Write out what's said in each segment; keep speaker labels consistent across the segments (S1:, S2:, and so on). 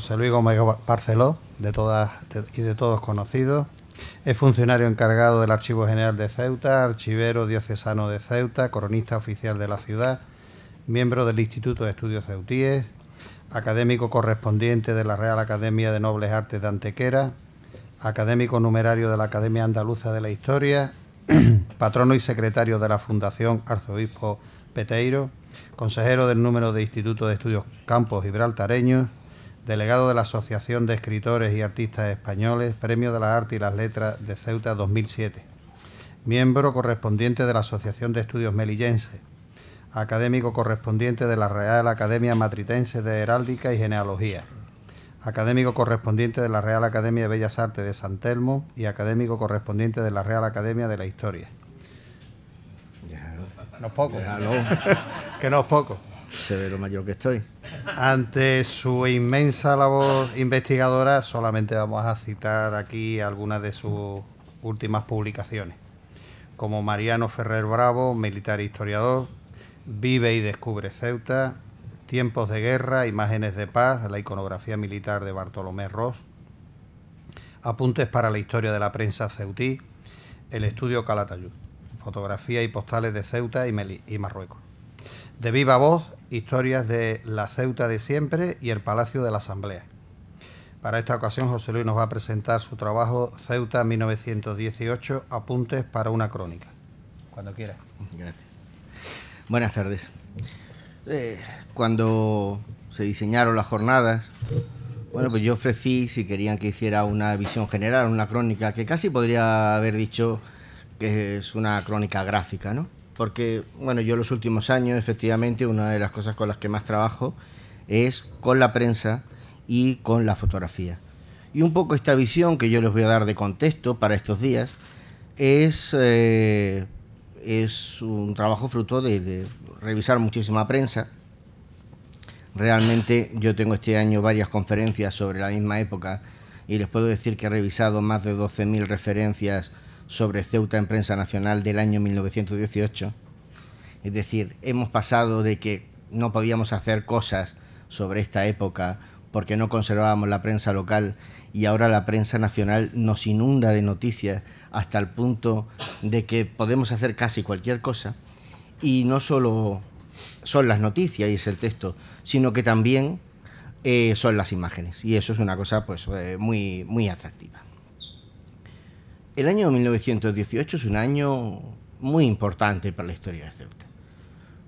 S1: José Luis Gómez Barceló, de todas y de todos conocidos. Es funcionario encargado del Archivo General de Ceuta, archivero diocesano de Ceuta, coronista oficial de la ciudad, miembro del Instituto de Estudios Ceutíes, académico correspondiente de la Real Academia de Nobles Artes de Antequera, académico numerario de la Academia Andaluza de la Historia, patrono y secretario de la Fundación Arzobispo Peteiro, consejero del número de Instituto de Estudios Campos Gibraltareños, delegado de la Asociación de Escritores y Artistas Españoles, Premio de las Artes y las Letras de Ceuta 2007, miembro correspondiente de la Asociación de Estudios Melillenses, académico correspondiente de la Real Academia Matritense de Heráldica y Genealogía, académico correspondiente de la Real Academia de Bellas Artes de San Telmo y académico correspondiente de la Real Academia de la Historia. No es poco. que no es poco. Se ve lo mayor que estoy. Ante su inmensa labor investigadora, solamente vamos a citar aquí algunas de sus últimas publicaciones. Como Mariano Ferrer Bravo, militar e historiador, Vive y descubre Ceuta, Tiempos de guerra, Imágenes de paz, la iconografía militar de Bartolomé Ross, Apuntes para la historia de la prensa ceutí, El estudio Calatayud, fotografía y postales de Ceuta y, y Marruecos. De viva voz historias de la Ceuta de siempre y el Palacio de la Asamblea. Para esta ocasión José Luis nos va a presentar su trabajo Ceuta 1918, apuntes para una crónica. Cuando quiera. Gracias. Buenas tardes. Eh,
S2: cuando se diseñaron las jornadas, bueno, pues yo ofrecí si querían que hiciera una visión general, una crónica, que casi podría haber dicho que es una crónica gráfica, ¿no? porque, bueno, yo los últimos años, efectivamente, una de las cosas con las que más trabajo es con la prensa y con la fotografía. Y un poco esta visión que yo les voy a dar de contexto para estos días es, eh, es un trabajo fruto de, de revisar muchísima prensa. Realmente yo tengo este año varias conferencias sobre la misma época y les puedo decir que he revisado más de 12.000 referencias sobre Ceuta en prensa nacional del año 1918. Es decir, hemos pasado de que no podíamos hacer cosas sobre esta época porque no conservábamos la prensa local y ahora la prensa nacional nos inunda de noticias hasta el punto de que podemos hacer casi cualquier cosa. Y no solo son las noticias y es el texto, sino que también eh, son las imágenes. Y eso es una cosa pues, eh, muy, muy atractiva. El año 1918 es un año muy importante para la historia de Ceuta,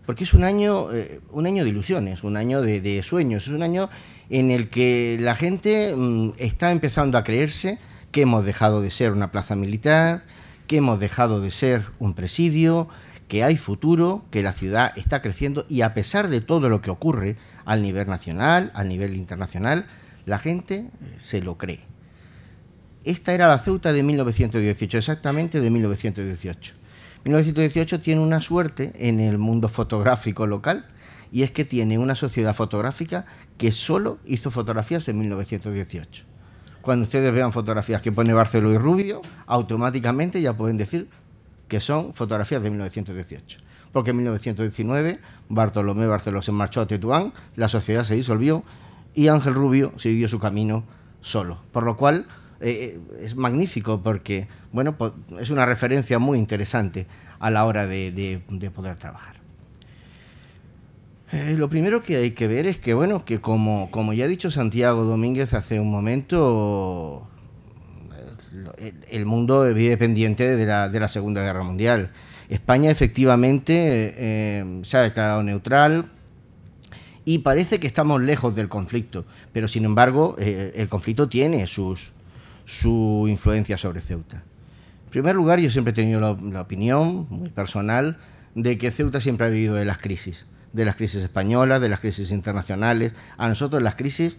S2: porque es un año, eh, un año de ilusiones, un año de, sueños, es un año en el que la gente mm, está empezando a creerse que hemos dejado de ser una plaza militar, que hemos dejado de ser un presidio, que hay futuro, que la ciudad está creciendo y a pesar de todo lo que ocurre al nivel nacional, al nivel internacional, la gente eh, se lo cree. Esta era la Ceuta de 1918, exactamente de 1918. 1918 tiene una suerte en el mundo fotográfico local y es que tiene una sociedad fotográfica que solo hizo fotografías en 1918. Cuando ustedes vean fotografías que pone Barceló y Rubio, automáticamente ya pueden decir que son fotografías de 1918. Porque en 1919 Bartolomé Barceló se marchó a Tetuán, la sociedad se disolvió y Ángel Rubio siguió su camino solo. Por lo cual eh, eh, es magnífico porque, bueno, es una referencia muy interesante a la hora de, poder trabajar. Eh, lo primero que hay que ver es que, bueno, que como, como ya ha dicho Santiago Domínguez hace un momento, el, mundo vive pendiente de la, de la, Segunda Guerra Mundial. España efectivamente se ha declarado neutral y parece que estamos lejos del conflicto, pero sin embargo el conflicto tiene sus, su influencia sobre Ceuta. En primer lugar, yo siempre he tenido la, opinión, muy personal, de que Ceuta siempre ha vivido de las crisis, de las crisis españolas, de las crisis internacionales. A nosotros las crisis,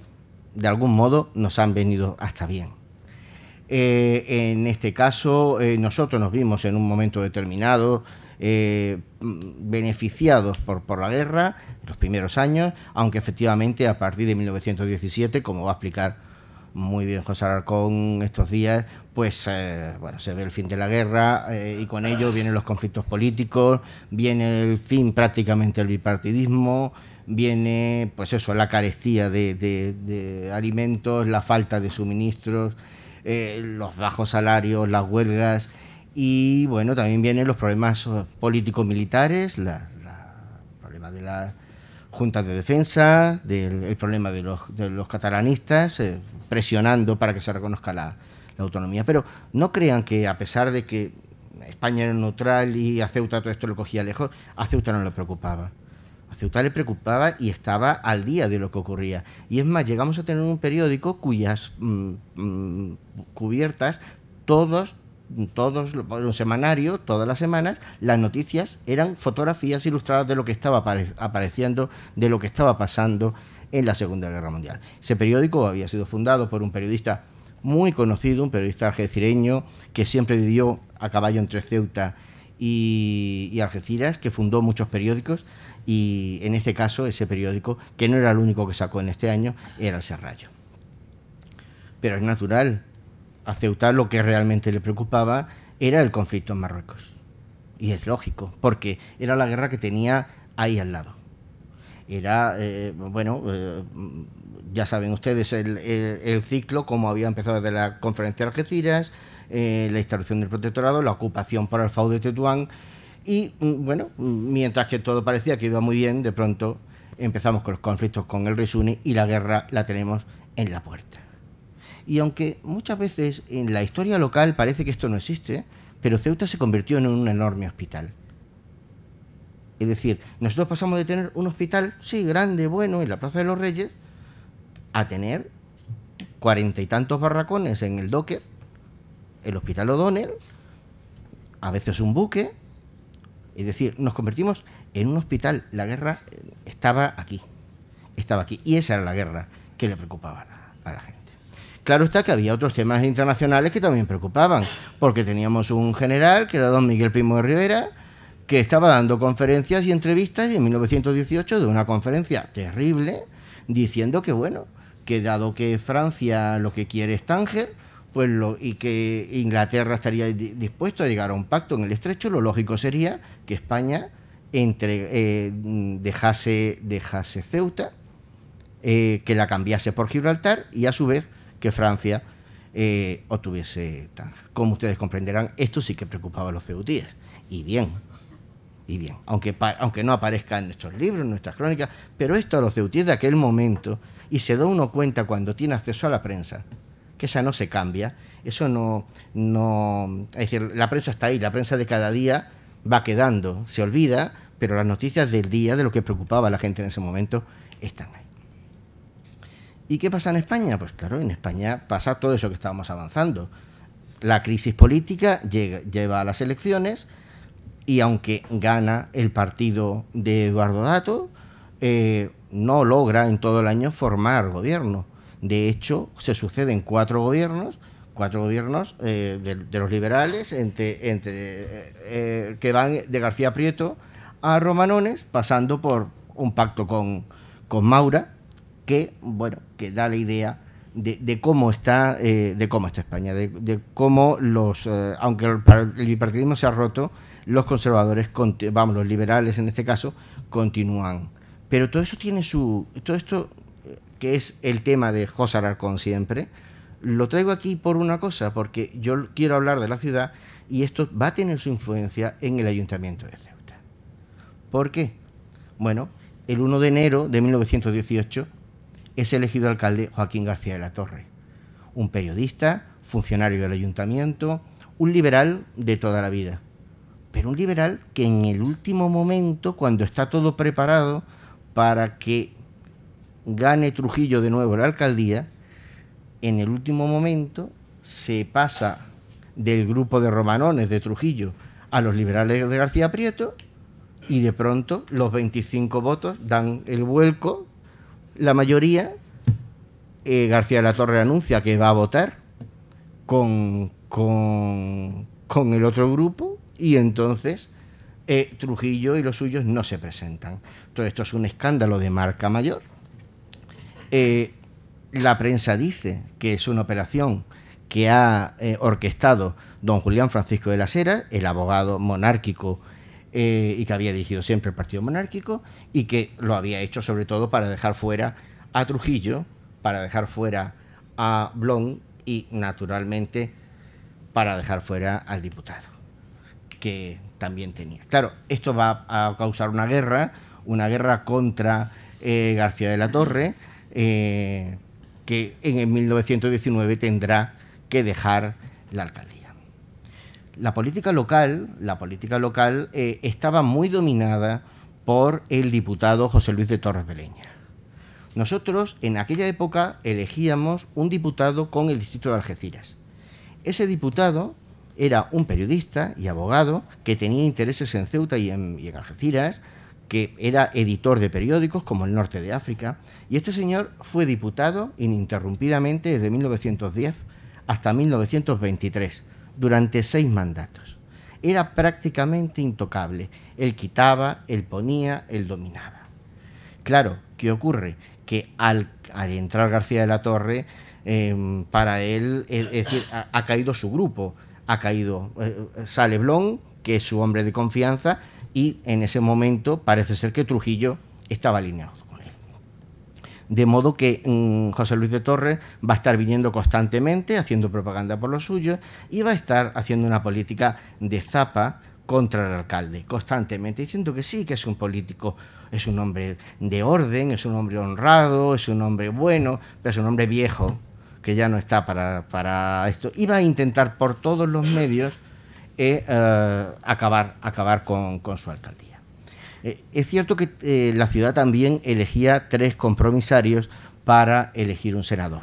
S2: de algún modo, nos han venido hasta bien. Eh, en este caso, eh, nosotros nos vimos en un momento determinado eh, beneficiados por, por la guerra, los primeros años, aunque efectivamente a partir de 1917, como va a explicar muy bien José Alarcón estos días, pues eh, bueno, se ve el fin de la guerra eh, y con ello vienen los conflictos políticos, viene el fin prácticamente del bipartidismo, viene pues eso, la carestía de, alimentos, la falta de suministros, eh, los bajos salarios, las huelgas y bueno, también vienen los problemas políticos militares, el problema de las juntas de defensa, del, el problema de los, de los catalanistas presionando para que se reconozca la, autonomía. Pero no crean que a pesar de que España era neutral y a Ceuta todo esto lo cogía lejos, a Ceuta no le preocupaba. A Ceuta le preocupaba y estaba al día de lo que ocurría. Y es más, llegamos a tener un periódico cuyas mm, mm, cubiertas todos todos un semanario, todas las semanas, las noticias eran fotografías ilustradas de lo que estaba apareciendo, de lo que estaba pasando en la Segunda Guerra Mundial. Ese periódico había sido fundado por un periodista muy conocido, un periodista algecireño que siempre vivió a caballo entre Ceuta y, Algeciras, que fundó muchos periódicos y en este caso ese periódico, que no era el único que sacó en este año, era el Serrallo. Pero es natural, a Ceuta lo que realmente le preocupaba era el conflicto en Marruecos. Y es lógico, porque era la guerra que tenía ahí al lado era, eh, bueno, eh, ya saben ustedes el, ciclo, como había empezado desde la conferencia de Algeciras, eh, la instalación del protectorado, la ocupación por el FAU de Tetuán, y mm, bueno, mm, mientras que todo parecía que iba muy bien, de pronto empezamos con los conflictos con el RISUNI y la guerra la tenemos en la puerta. Y aunque muchas veces en la historia local parece que esto no existe, pero Ceuta se convirtió en un enorme hospital es decir, nosotros pasamos de tener un hospital, sí, grande, bueno, en la Plaza de los Reyes, a tener cuarenta y tantos barracones en el Docker, el Hospital O'Donnell, a veces un buque. Es decir, nos convertimos en un hospital. La guerra eh, estaba aquí, estaba aquí. Y esa era la guerra que le preocupaba a la gente. Claro está que había otros temas internacionales que también preocupaban, porque teníamos un general que era don Miguel Primo de Rivera, que estaba dando conferencias y entrevistas y en 1918 de una conferencia terrible diciendo que bueno, que dado que Francia lo que quiere es Tánger, pues y que Inglaterra estaría dispuesto a llegar a un pacto en el estrecho, lo lógico sería que España eh, dejase, Ceuta, eh, que la cambiase por Gibraltar y a su vez que Francia eh, obtuviese Tánger. Como ustedes comprenderán, esto sí que preocupaba a los ceutíes. Y bien, y bien, aunque, aunque no aparezca en nuestros libros, en nuestras crónicas, pero esto lo los de aquel momento y se da uno cuenta cuando tiene acceso a la prensa, que esa no se cambia, eso no, no, es decir, la prensa está ahí, la prensa de cada día va quedando, se olvida, pero las noticias del día, de lo que preocupaba a la gente en ese momento, están ahí. ¿Y qué pasa en España? Pues claro, en España pasa todo eso que estábamos avanzando. La crisis política lleva a las elecciones, y aunque gana el partido de Eduardo Dato, eh, no logra en todo el año formar gobierno. De hecho, se suceden cuatro gobiernos, cuatro gobiernos eh, de, los liberales, entre, entre eh, que van de García Prieto a Romanones, pasando por un pacto con, con Maura, que bueno, que da la idea de, cómo está, de cómo está España, de, cómo los, aunque el bipartidismo se ha roto, los conservadores, vamos, los liberales en este caso, continúan. Pero todo eso tiene su. Todo esto, eh, que es el tema de José Alarcón siempre, lo traigo aquí por una cosa, porque yo quiero hablar de la ciudad y esto va a tener su influencia en el ayuntamiento de Ceuta. ¿Por qué? Bueno, el 1 de enero de 1918 es elegido alcalde Joaquín García de la Torre, un periodista, funcionario del ayuntamiento, un liberal de toda la vida pero un liberal que en el último momento, cuando está todo preparado para que gane Trujillo de nuevo la alcaldía, en el último momento se pasa del grupo de romanones de Trujillo a los liberales de García Prieto y de pronto los 25 votos dan el vuelco, la mayoría, eh, García de la Torre anuncia que va a votar con el otro grupo y entonces eh, Trujillo y los suyos no se presentan. Todo esto es un escándalo de marca mayor. Eh, la prensa dice que es una operación que ha eh, orquestado don Julián Francisco de la Sera, el abogado monárquico y que había dirigido siempre el Partido Monárquico, y que lo había hecho sobre todo para dejar fuera a Trujillo, para dejar fuera a Blon y, naturalmente, para dejar fuera al diputado que también tenía. Claro, esto va a causar una guerra, una guerra contra eh, García de la Torre, eh, que en 1919 tendrá que dejar la alcaldía. La política local, la política local eh, estaba muy dominada por el diputado José Luis de Torres Beleña. Nosotros en aquella época elegíamos un diputado con el distrito de Algeciras. Ese diputado era un periodista y abogado que tenía intereses en Ceuta y en, Algeciras, que era editor de periódicos como el Norte de África, y este señor fue diputado ininterrumpidamente desde 1910 hasta 1923, durante seis mandatos. Era prácticamente intocable. Él quitaba, él ponía, él dominaba. Claro, ¿qué ocurre? Que al, al entrar García de la Torre, eh, para él, es decir, ha caído su grupo ha caído eh, eh, sale Blon, que es su hombre de confianza, y en ese momento parece ser que Trujillo estaba alineado con él. De modo que mm, José Luis de Torres va a estar viniendo constantemente, haciendo propaganda por lo suyo, y va a estar haciendo una política de zapa contra el alcalde, constantemente, diciendo que sí, que es un político, es un hombre de orden, es un hombre honrado, es un hombre bueno, pero es un hombre viejo, que ya no está para, esto, iba a intentar por todos los medios eh, eh, acabar, acabar con, su alcaldía. Eh, es cierto que la ciudad también elegía tres compromisarios para elegir un senador,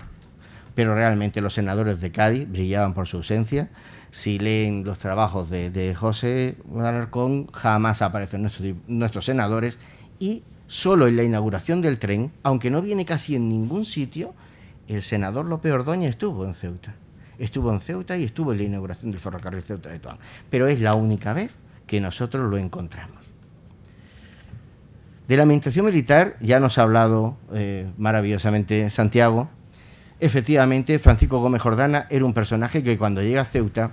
S2: pero realmente los senadores de Cádiz brillaban por su ausencia. Si leen los trabajos de, de José Alarcón, jamás aparecen nuestros senadores y solo en la inauguración del tren, aunque no viene casi en ningún sitio, el senador López Ordóñez estuvo en Ceuta. Estuvo en Ceuta y estuvo en la inauguración del ferrocarril Ceuta de Toán. Pero es la única vez que nosotros lo encontramos. De la administración militar ya nos ha hablado eh, maravillosamente Santiago. Efectivamente, Francisco Gómez Jordana era un personaje que cuando llega a Ceuta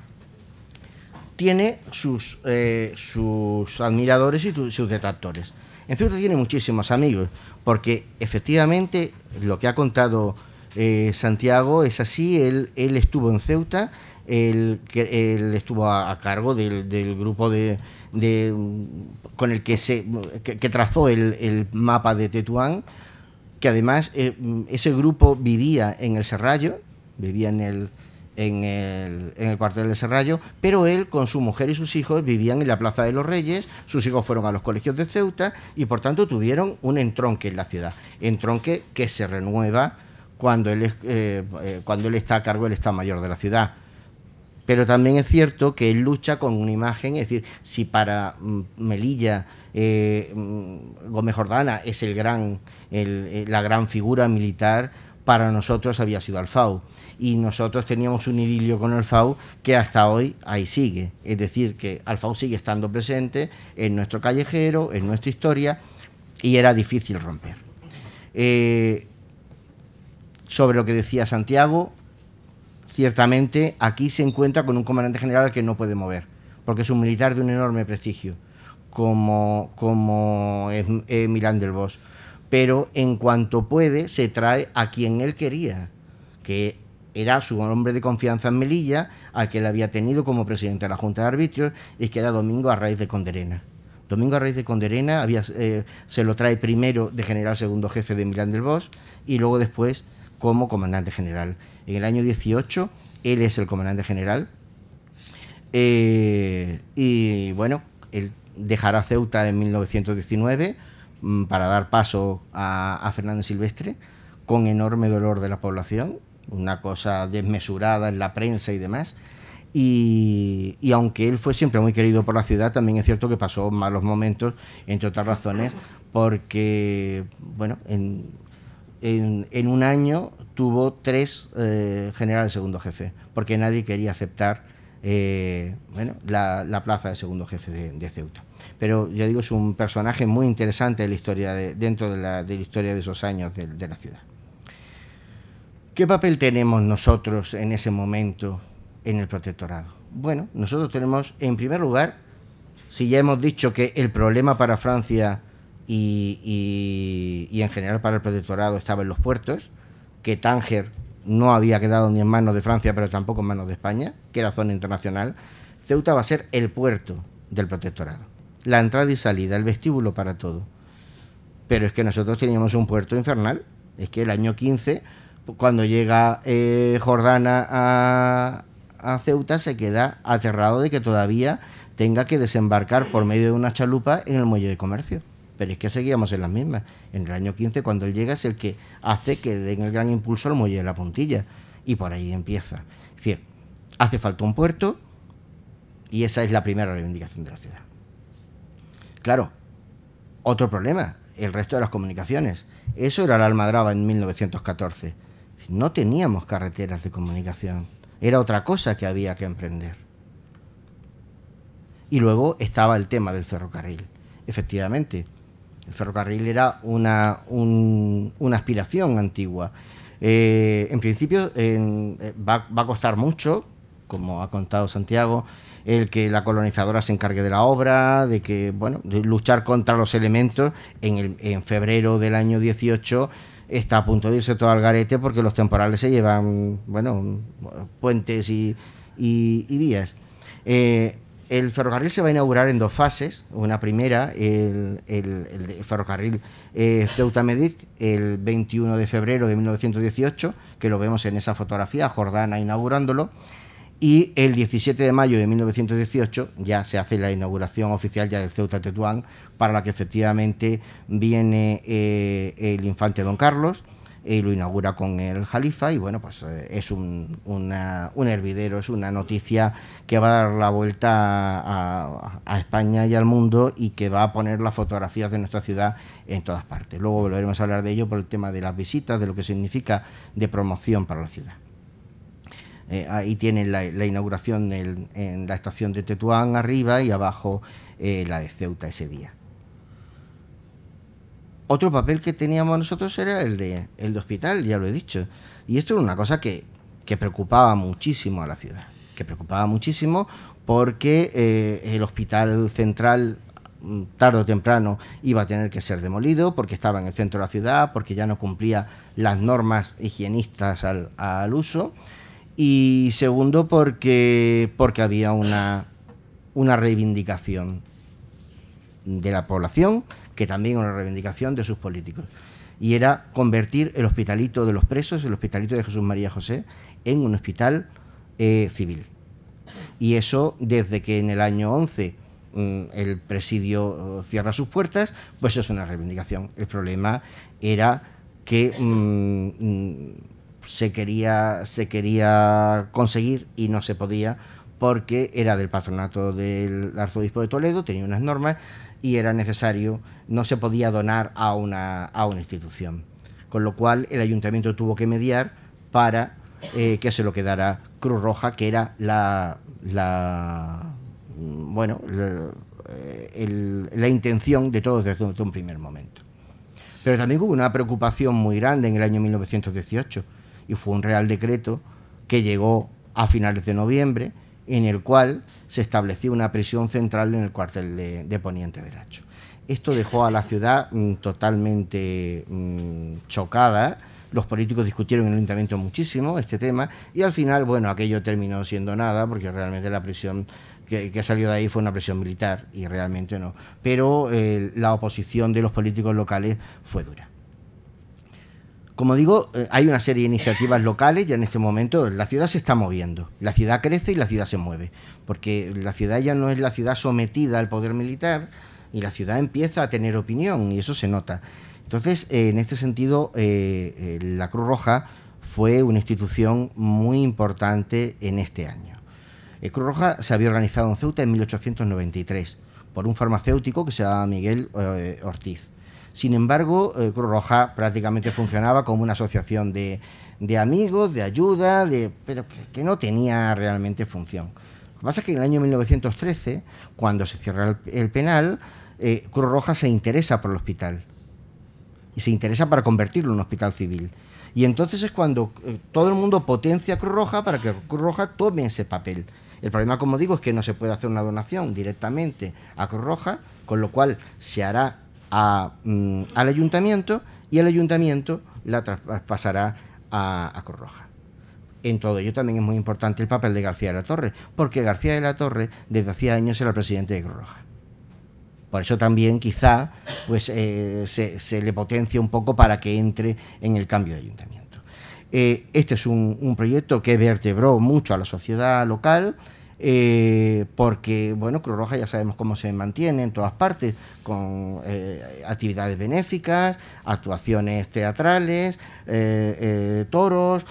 S2: tiene sus, eh, sus admiradores y sus detractores. En Ceuta tiene muchísimos amigos, porque efectivamente lo que ha contado eh, Santiago es así, él, estuvo en Ceuta, él, estuvo a, cargo del, grupo de, con el que se que, trazó el, mapa de Tetuán, que además eh, ese grupo vivía en el Serrallo, vivía en el, en el, cuartel del Serrallo, pero él con su mujer y sus hijos vivían en la Plaza de los Reyes, sus hijos fueron a los colegios de Ceuta y por tanto tuvieron un entronque en la ciudad, entronque que se renueva cuando él, eh, eh, cuando él está a cargo él está Mayor de la ciudad. Pero también es cierto que él lucha con una imagen, es decir, si para mm, Melilla eh, mm, Gómez Jordana es el gran, la gran figura militar, para nosotros había sido Alfau. Y nosotros teníamos un idilio con Alfau que hasta hoy ahí sigue. Es decir, que Alfau sigue estando presente en nuestro callejero, en nuestra historia, y era difícil romper sobre lo que decía Santiago, ciertamente aquí se encuentra con un comandante general que no puede mover, porque es un militar de un enorme prestigio, como, como es, eh, Milán del Bosch. Pero en cuanto puede, se trae a quien él quería, que era su hombre de confianza en Melilla, al que le había tenido como presidente de la Junta de Arbitrios, y que era Domingo Arraiz de Conderena. Domingo Arraiz de Conderena había, eh, se lo trae primero de general segundo jefe de Milán del Bosch y luego después como comandante general. En el año 18 él es el comandante general eh, y bueno, él dejará Ceuta en 1919 mm, para dar paso a, a Fernández Silvestre con enorme dolor de la población, una cosa desmesurada en la prensa y demás. Y, y, aunque él fue siempre muy querido por la ciudad, también es cierto que pasó malos momentos, entre otras razones, porque, bueno, en, en, un año tuvo tres eh, generales segundo jefe, porque nadie quería aceptar eh, la, plaza de segundo jefe de, Ceuta. Pero ya digo, es un personaje muy interesante de la historia dentro de la, historia de esos años de la ciudad. ¿Qué papel tenemos nosotros en ese momento en el protectorado? Bueno, nosotros tenemos, en primer lugar, si ya hemos dicho que el problema para Francia y, en general para el protectorado estaba en los puertos, que Tánger no había quedado ni en manos de Francia, pero tampoco en manos de España, que era zona internacional, Ceuta va a ser el puerto del protectorado. La entrada y salida, el vestíbulo para todo. Pero es que nosotros teníamos un puerto infernal. Es que el año 15, cuando llega eh, Jordana a Ceuta, se queda aterrado de que todavía tenga que desembarcar por medio de una chalupa en el muelle de comercio. Pero es que seguíamos en las mismas. En el año 15, cuando él llega, es el que hace que den el gran impulso al muelle de la puntilla. Y por ahí empieza. Es decir, hace falta un puerto y esa es la primera reivindicación de la ciudad. Claro, otro problema, el resto de las comunicaciones. Eso era la Almadraba en 1914. No teníamos carreteras de comunicación. Era otra cosa que había que emprender. Y luego estaba el tema del ferrocarril. Efectivamente, el ferrocarril era una, una aspiración antigua. Eh, en principio eh, va, a costar mucho, como ha contado Santiago, el que la colonizadora se encargue de la obra, de que, bueno, de luchar contra los elementos. En, febrero del año 18 está a punto de irse todo al garete porque los temporales se llevan, bueno, puentes y, y, vías. Eh, el ferrocarril se va a inaugurar en dos fases. Una primera, el, ferrocarril eh, Ceuta-Medic, el 21 de febrero de 1918, que lo vemos en esa fotografía, Jordana inaugurándolo. Y el 17 de mayo de 1918 ya se hace la inauguración oficial ya del Ceuta Tetuán, para la que efectivamente viene eh, el infante Don Carlos y lo inaugura con el Jalifa y bueno, pues eh, es un, hervidero, es una noticia que va a dar la vuelta a, España y al mundo y que va a poner las fotografías de nuestra ciudad en todas partes. Luego volveremos a hablar de ello por el tema de las visitas, de lo que significa de promoción para la ciudad. Eh, ahí tienen la, inauguración en, la estación de Tetuán arriba y abajo eh, la de Ceuta ese día. Otro papel que teníamos nosotros era el de, el de hospital, ya lo he dicho. Y esto era una cosa que, preocupaba muchísimo a la ciudad, que preocupaba muchísimo porque eh, el hospital central mm, tarde o temprano iba a tener que ser demolido porque estaba en el centro de la ciudad, porque ya no cumplía las normas higienistas al, uso. Y segundo, porque, porque había una, una reivindicación de la población que también una reivindicación de sus políticos. Y era convertir el hospitalito de los presos, el hospitalito de Jesús María José, en un hospital eh, civil. Y eso desde que en el año 11 mm, el presidio oh, cierra sus puertas, pues eso es una reivindicación. El problema era que mm, mm, se, quería, se quería conseguir y no se podía porque era del patronato del arzobispo de Toledo, tenía unas normas y era necesario, no se podía donar a una, a una institución. Con lo cual el ayuntamiento tuvo que mediar para eh, que se lo quedara Cruz Roja, que era la, mm, bueno, la, eh, la intención de todos desde un primer momento. Pero también hubo una preocupación muy grande en el año 1918 y fue un real decreto que llegó a finales de noviembre en el cual se estableció una prisión central en el cuartel de, Poniente Veracho. Esto dejó a la ciudad mm, totalmente mm, chocada. Los políticos discutieron en el ayuntamiento muchísimo este tema y al final, bueno, aquello terminó siendo nada porque realmente la prisión que, salió de ahí fue una prisión militar y realmente no. Pero eh, la oposición de los políticos locales fue dura. Como digo, eh, hay una serie de iniciativas locales y en este momento la ciudad se está moviendo. La ciudad crece y la ciudad se mueve, porque la ciudad ya no es la ciudad sometida al poder militar y la ciudad empieza a tener opinión y eso se nota. Entonces, eh, en este sentido, eh, la Cruz Roja fue una institución muy importante en este año. La Cruz Roja se había organizado en Ceuta en 1893 por un farmacéutico que se llamaba Miguel Ortiz sin embargo, eh, Cruz Roja prácticamente funcionaba como una asociación de, amigos, de ayuda, de, pero que no tenía realmente función. Lo que pasa es que en el año 1913, cuando se cierra el, penal, eh, Cruz Roja se interesa por el hospital y se interesa para convertirlo en un hospital civil. Y entonces es cuando eh, todo el mundo potencia a Cruz Roja para que Cruz Roja tome ese papel. El problema, como digo, es que no se puede hacer una donación directamente a Cruz Roja, con lo cual se hará Mm, al ayuntamiento y el ayuntamiento la traspasará a, Corroja. En todo ello también es muy importante el papel de García de la Torre, porque García de la Torre desde hacía años era presidente de Corroja. Por eso también quizá pues, eh, se, le potencia un poco para que entre en el cambio de ayuntamiento. Eh, este es un, un proyecto que vertebró mucho a la sociedad local, eh, porque, bueno, Cruz Roja ya sabemos cómo se mantiene en todas partes, con eh, actividades benéficas, actuaciones teatrales, eh, toros,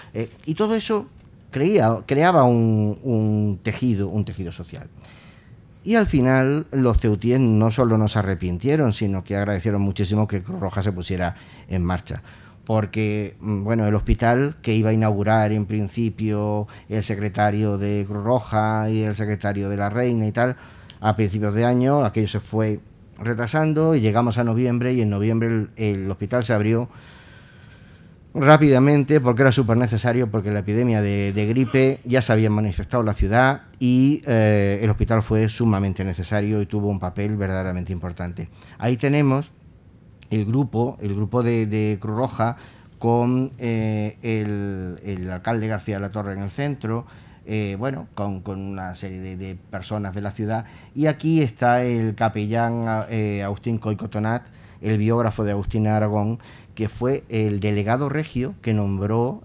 S2: y todo eso creía, creaba un, tejido, un tejido social. Y al final los ceutíes no solo nos arrepintieron, sino que agradecieron muchísimo que Cruz Roja se pusiera en marcha porque mm, bueno, el hospital que iba a inaugurar en principio el secretario de Cruz Roja y el secretario de la Reina y tal, a principios de año, aquello se fue retrasando y llegamos a noviembre y en noviembre el, hospital se abrió rápidamente porque era súper necesario porque la epidemia de, gripe ya se había manifestado en la ciudad y eh, el hospital fue sumamente necesario y tuvo un papel verdaderamente importante. Ahí tenemos el grupo, el grupo de, Cruz Roja con eh, el, alcalde García de la Torre en el centro, eh, bueno, con, con, una serie de, personas de la ciudad. Y aquí está el capellán eh, Agustín Coicotonat, el biógrafo de Agustín Aragón, que fue el delegado regio que nombró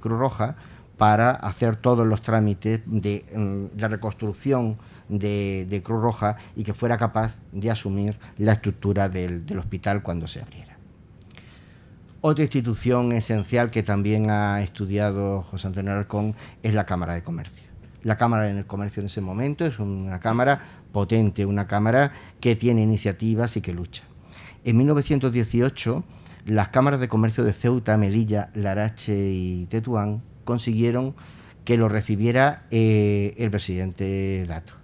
S2: Cruz Roja para hacer todos los trámites de, mm, de reconstrucción de, Cruz Roja y que fuera capaz de asumir la estructura del, hospital cuando se abriera. Otra institución esencial que también ha estudiado José Antonio Arcón es la Cámara de Comercio. La Cámara de Comercio en ese momento es una Cámara potente, una Cámara que tiene iniciativas y que lucha. En 1918, las cámaras de comercio de Ceuta, Melilla, Larache y Tetuán consiguieron que lo recibiera eh, el presidente Dato.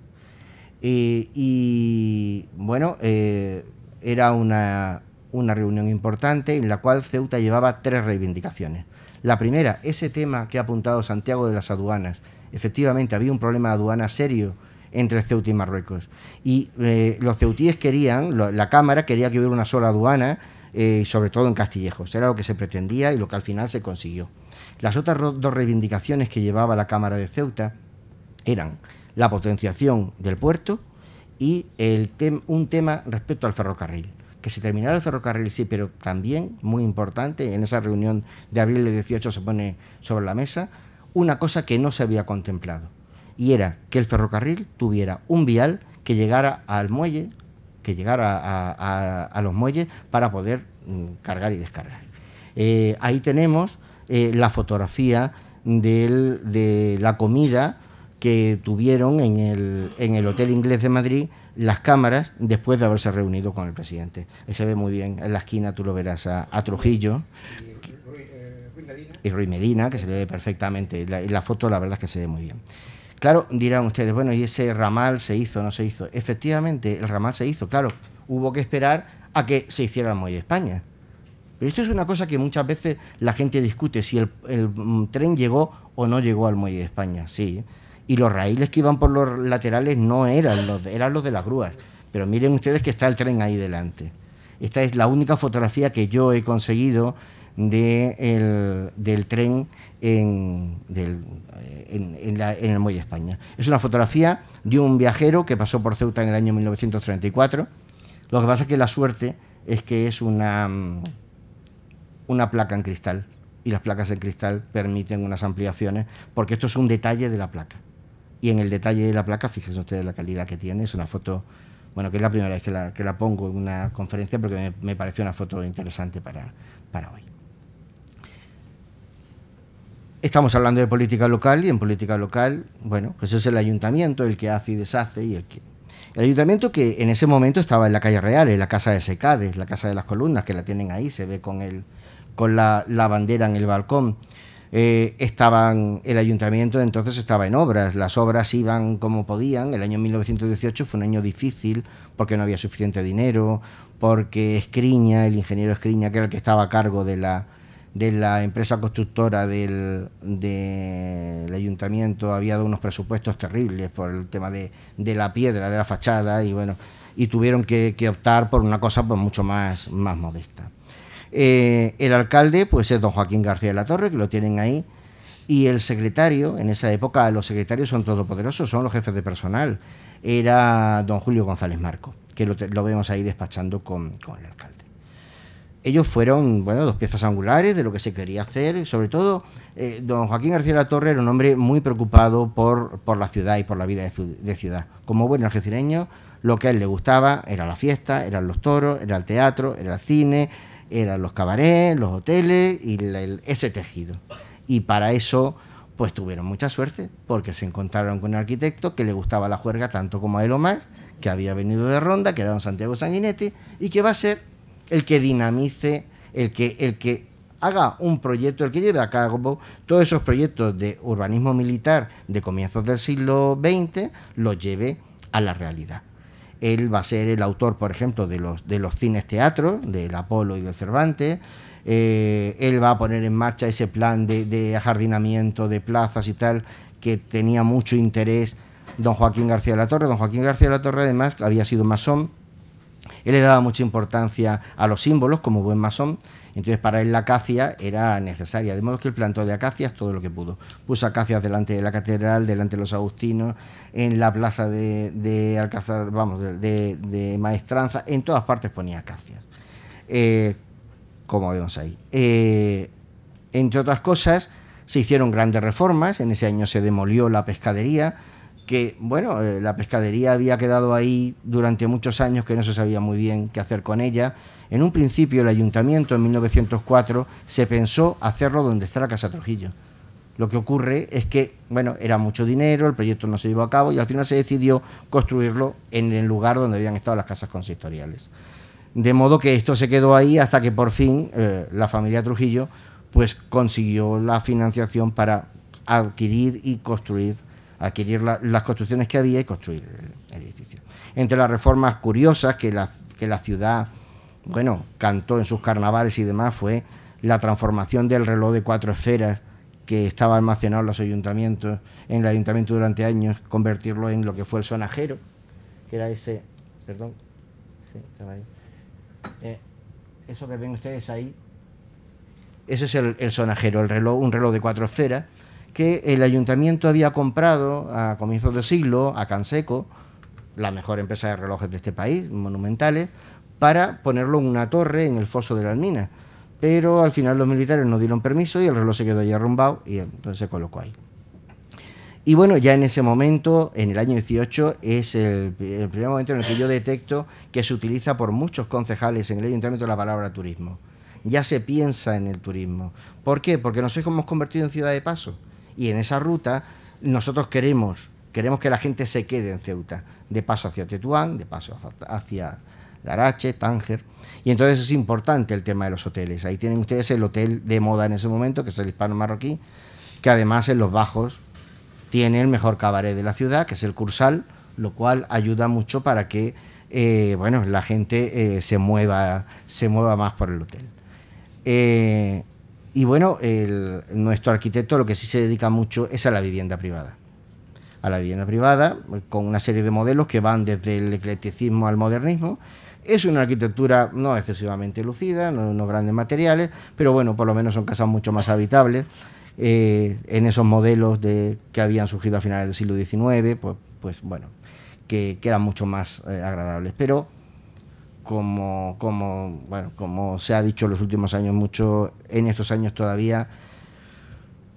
S2: Eh, y bueno, eh, era una, reunión importante en la cual Ceuta llevaba tres reivindicaciones. La primera, ese tema que ha apuntado Santiago de las aduanas. Efectivamente, había un problema de aduana serio entre Ceuta y Marruecos. Y eh, los ceutíes querían, la Cámara quería que hubiera una sola aduana, sobre todo en Castillejos. Era lo que se pretendía y lo que al final se consiguió. Las otras dos reivindicaciones que llevaba la Cámara de Ceuta eran la potenciación del puerto y el un tema respecto al ferrocarril. Que se terminara el ferrocarril, sí, pero también, muy importante, en esa reunión de abril de 18 se pone sobre la mesa una cosa que no se había contemplado, y era que el ferrocarril tuviera un vial que llegara al muelle, que llegara a, los muelles para poder mm, cargar y descargar. Eh, ahí tenemos eh, la fotografía de la comida que tuvieron en el, en el Hotel Inglés de Madrid las cámaras después de haberse reunido con el presidente. Ahí se ve muy bien, en la esquina tú lo verás a, Trujillo. Y Ruiz Medina, que se le ve perfectamente. La, foto, la verdad es que se ve muy bien. Claro, dirán ustedes, bueno, ¿y ese ramal se hizo o no se hizo? Efectivamente, el ramal se hizo, claro. Hubo que esperar a que se hiciera el Muelle España. Pero esto es una cosa que muchas veces la gente discute, si el, el mm, tren llegó o no llegó al Muelle de España. Sí, y los raíles que iban por los laterales no eran los, eran los de las grúas. Pero miren ustedes que está el tren ahí delante. Esta es la única fotografía que yo he conseguido de del tren en, el Muelle España. Es una fotografía de un viajero que pasó por Ceuta en el año 1934. Lo que pasa es que la suerte es que es una, una placa en cristal y las placas en cristal permiten unas ampliaciones porque esto es un detalle de la placa. Y en el detalle de la placa, fíjense ustedes la calidad que tiene, es una foto, bueno, que es la primera vez que la, pongo en una conferencia porque me, parece una foto interesante para, para hoy. Estamos hablando de política local y en política local, bueno, pues es el ayuntamiento el que hace y deshace y el ayuntamiento que en ese momento estaba en la calle Real, en la casa de Secades, la casa de las columnas, que la tienen ahí, se ve con, el, con la, la bandera en el balcón. Eh, estaban el ayuntamiento entonces estaba en obras, las obras iban como podían, el año 1918 fue un año difícil porque no había suficiente dinero, porque Escriña, el ingeniero Escriña, que era el que estaba a cargo de la, de la empresa constructora del, ayuntamiento, había dado unos presupuestos terribles por el tema de, de la piedra, de la fachada, y bueno, y tuvieron que, que optar por una cosa pues, mucho más, más modesta. Eh, el alcalde, pues es don Joaquín García de la Torre, que lo tienen ahí, y el secretario, en esa época los secretarios son todopoderosos, son los jefes de personal, era don Julio González Marco, que lo, vemos ahí despachando con, el alcalde. Ellos fueron, bueno, dos piezas angulares de lo que se quería hacer, sobre todo eh, don Joaquín García de la Torre era un hombre muy preocupado por, la ciudad y por la vida de, ciudad. Como buen algecireño, lo que a él le gustaba era la fiesta, eran los toros, era el teatro, era el cine, eran los cabarets, los hoteles y ese tejido. Y para eso, pues tuvieron mucha suerte, porque se encontraron con un arquitecto que le gustaba la juerga tanto como a él que había venido de Ronda, que era don Santiago Sanguinetti, y que va a ser el que dinamice, el que, el que haga un proyecto, el que lleve a cabo todos esos proyectos de urbanismo militar de comienzos del siglo XX, los lleve a la realidad. Él va a ser el autor, por ejemplo, de los, de los cines teatro, del Apolo y del Cervantes. Eh, él va a poner en marcha ese plan de, de ajardinamiento de plazas y tal, que tenía mucho interés don Joaquín García de la Torre. Don Joaquín García de la Torre, además, había sido masón. Él le daba mucha importancia a los símbolos como buen masón entonces, para él la acacia era necesaria, de modo que él plantó de acacias todo lo que pudo. Puso acacias delante de la catedral, delante de los agustinos, en la plaza de, de vamos, de, Maestranza, en todas partes ponía acacias, eh, como vemos ahí. Eh, entre otras cosas, se hicieron grandes reformas, en ese año se demolió la pescadería, que, bueno, eh, la pescadería había quedado ahí durante muchos años que no se sabía muy bien qué hacer con ella. En un principio el ayuntamiento en 1904 se pensó hacerlo donde está la Casa Trujillo. Lo que ocurre es que, bueno, era mucho dinero, el proyecto no se llevó a cabo y al final se decidió construirlo en el lugar donde habían estado las casas consistoriales. De modo que esto se quedó ahí hasta que por fin eh, la familia Trujillo pues consiguió la financiación para adquirir y construir, adquirir las construcciones que había y construir el, edificio. Entre las reformas curiosas que que la ciudad bueno, cantó en sus carnavales y demás fue la transformación del reloj de cuatro esferas que estaba almacenado en los ayuntamientos, en el ayuntamiento durante años, convertirlo en lo que fue el sonajero, que era ese, perdón, sí, eh, eso que ven ustedes ahí, ese es el, sonajero, el reloj, un reloj de cuatro esferas, que el ayuntamiento había comprado a comienzos del siglo a Canseco, la mejor empresa de relojes de este país, monumentales, para ponerlo en una torre en el foso de la minas. Pero al final los militares no dieron permiso y el reloj se quedó ahí arrumbado y entonces se colocó ahí. Y bueno, ya en ese momento, en el año 18, es el, primer momento en el que yo detecto que se utiliza por muchos concejales en el ayuntamiento la palabra turismo. Ya se piensa en el turismo. ¿Por qué? Porque nosotros hemos convertido en ciudad de paso. Y en esa ruta nosotros queremos, queremos que la gente se quede en Ceuta, de paso hacia Tetuán, de paso hacia, ...Garache, Tánger. Y entonces es importante el tema de los hoteles. Ahí tienen ustedes el hotel de moda en ese momento, que es el hispano marroquí, que además en los bajos tiene el mejor cabaret de la ciudad, que es el Cursal, lo cual ayuda mucho para que eh, bueno, la gente eh, se, mueva, se mueva más por el hotel. Eh, y bueno, nuestro arquitecto lo que sí se dedica mucho es a la vivienda privada. A la vivienda privada, con una serie de modelos que van desde el eclecticismo al modernismo, es una arquitectura no excesivamente lucida, no, unos grandes materiales, pero bueno, por lo menos son casas mucho más habitables. Eh, en esos modelos de, que habían surgido a finales del siglo XIX, pues, pues bueno, que, eran mucho más eh, agradables. Pero como, como, bueno, como se ha dicho en los últimos años mucho, en estos años todavía...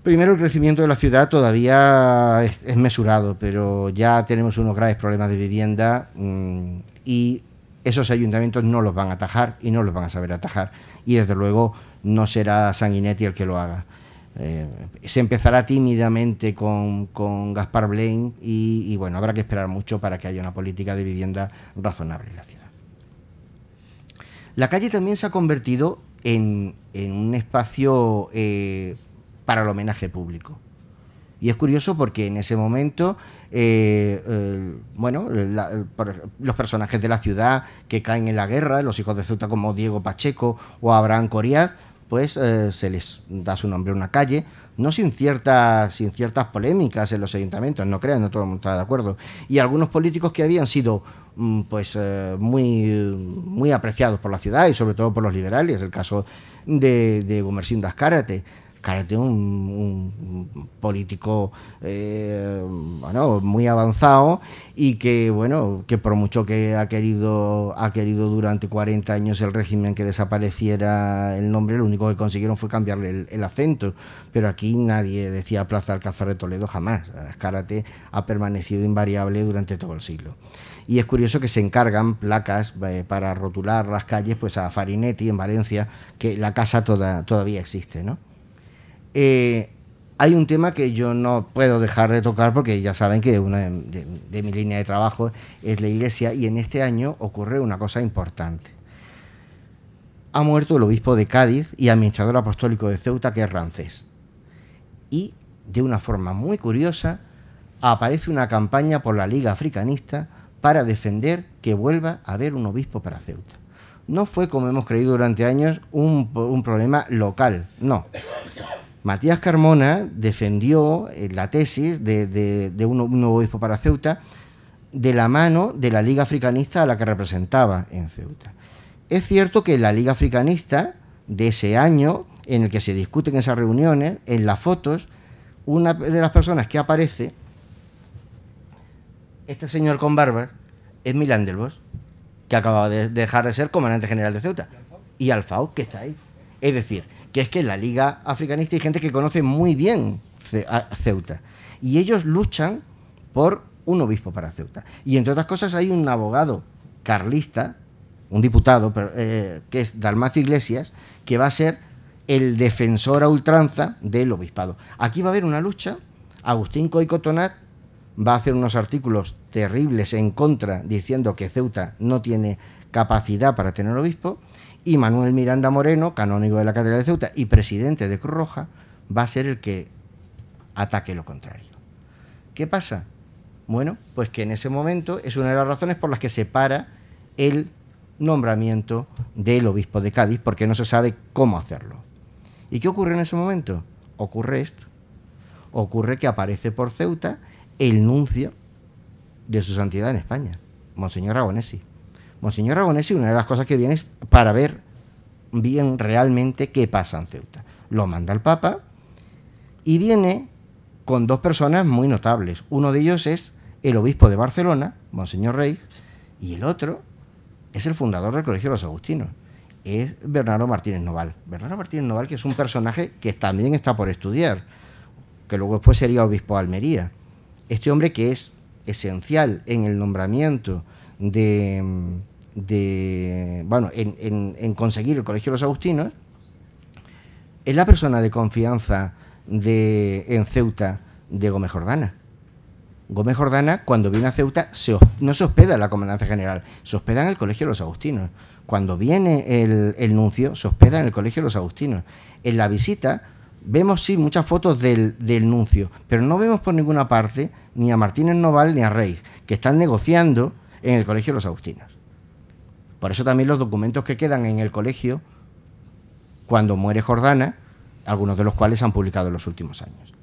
S2: Primero, el crecimiento de la ciudad todavía es, mesurado, pero ya tenemos unos graves problemas de vivienda mm, y esos ayuntamientos no los van a atajar y no los van a saber atajar. Y desde luego no será Sanguinetti el que lo haga. Eh, se empezará tímidamente con, Gaspar Blaine y, bueno, habrá que esperar mucho para que haya una política de vivienda razonable en la ciudad. La calle también se ha convertido en, un espacio eh, para el homenaje público. Y es curioso porque en ese momento, eh, eh, bueno, los personajes de la ciudad que caen en la guerra, los hijos de Ceuta como Diego Pacheco o Abraham Coriad, pues eh, se les da su nombre a una calle, no sin ciertas, sin ciertas polémicas en los ayuntamientos, no crean, no todo el mundo está de acuerdo. Y algunos políticos que habían sido mm, pues muy, muy apreciados por la ciudad y sobre todo por los liberales, el caso de, de Dascarate. Carter, un, un político eh, bueno, muy avanzado y que, bueno, que por mucho que ha querido, ha querido durante 40 años el régimen que desapareciera el nombre, lo único que consiguieron fue cambiarle el, acento. Pero aquí nadie decía Plaza Alcázar de Toledo jamás. Escárate ha permanecido invariable durante todo el siglo y es curioso que se encargan placas eh, para rotular las calles pues a Farinetti en Valencia, que la casa todavía existe, ¿no? Eh, hay un tema que yo no puedo dejar de tocar porque ya saben que una de, mi línea de trabajo es la iglesia y en este año ocurre una cosa importante. Ha muerto el obispo de Cádiz y administrador apostólico de Ceuta, que es Rancés. Y de una forma muy curiosa aparece una campaña por la Liga Africanista para defender que vuelva a haber un obispo para Ceuta. No fue, como hemos creído durante años, un problema local, no Matías Carmona defendió eh, la tesis de, un, nuevo obispo para Ceuta de la mano de la Liga Africanista a la que representaba en Ceuta. Es cierto que la Liga Africanista de ese año, en el que se discuten esas reuniones, en las fotos, una de las personas que aparece, este señor con barba, es Milán del Bosch, que acababa de dejar de ser comandante general de Ceuta, y Alfao, que está ahí. Es decir, que es que en la Liga Africanista hay gente que conoce muy bien a Ceuta. Y ellos luchan por un obispo para Ceuta. Y entre otras cosas hay un abogado carlista, un diputado, eh, que es Dalmacio Iglesias, que va a ser el defensor a ultranza del obispado. Aquí va a haber una lucha. Agustín Coicotonat va a hacer unos artículos terribles en contra, diciendo que Ceuta no tiene capacidad para tener obispo y Manuel Miranda Moreno, canónigo de la Catedral de Ceuta y presidente de Cruz Roja, va a ser el que ataque lo contrario. ¿Qué pasa? Bueno, pues que en ese momento es una de las razones por las que se para el nombramiento del obispo de Cádiz, porque no se sabe cómo hacerlo. ¿Y qué ocurre en ese momento? Ocurre esto. Ocurre que aparece por Ceuta el nuncio de su santidad en España, Monseñor Agonesi. Monseñor y una de las cosas que viene es para ver bien realmente qué pasa en Ceuta. Lo manda el Papa y viene con dos personas muy notables. Uno de ellos es el obispo de Barcelona, Monseñor Rey, y el otro es el fundador del Colegio de los Agustinos, es Bernardo Martínez Noval. Bernardo Martínez Noval, que es un personaje que también está por estudiar, que luego después sería obispo de Almería. Este hombre que es esencial en el nombramiento de, bueno, en, conseguir el Colegio de los Agustinos, es la persona de confianza de, en Ceuta de Gómez Jordana. Gómez Jordana, cuando viene a Ceuta, no se hospeda en la Comandancia General, se hospeda en el Colegio de los Agustinos. Cuando viene el, nuncio, se hospeda en el Colegio de los Agustinos. En la visita vemos, sí, muchas fotos del, del nuncio, pero no vemos por ninguna parte ni a Martínez Noval ni a Rey, que están negociando en el colegio de los agustinos. Por eso también los documentos que quedan en el colegio cuando muere Jordana, algunos de los cuales se han publicado en los últimos años.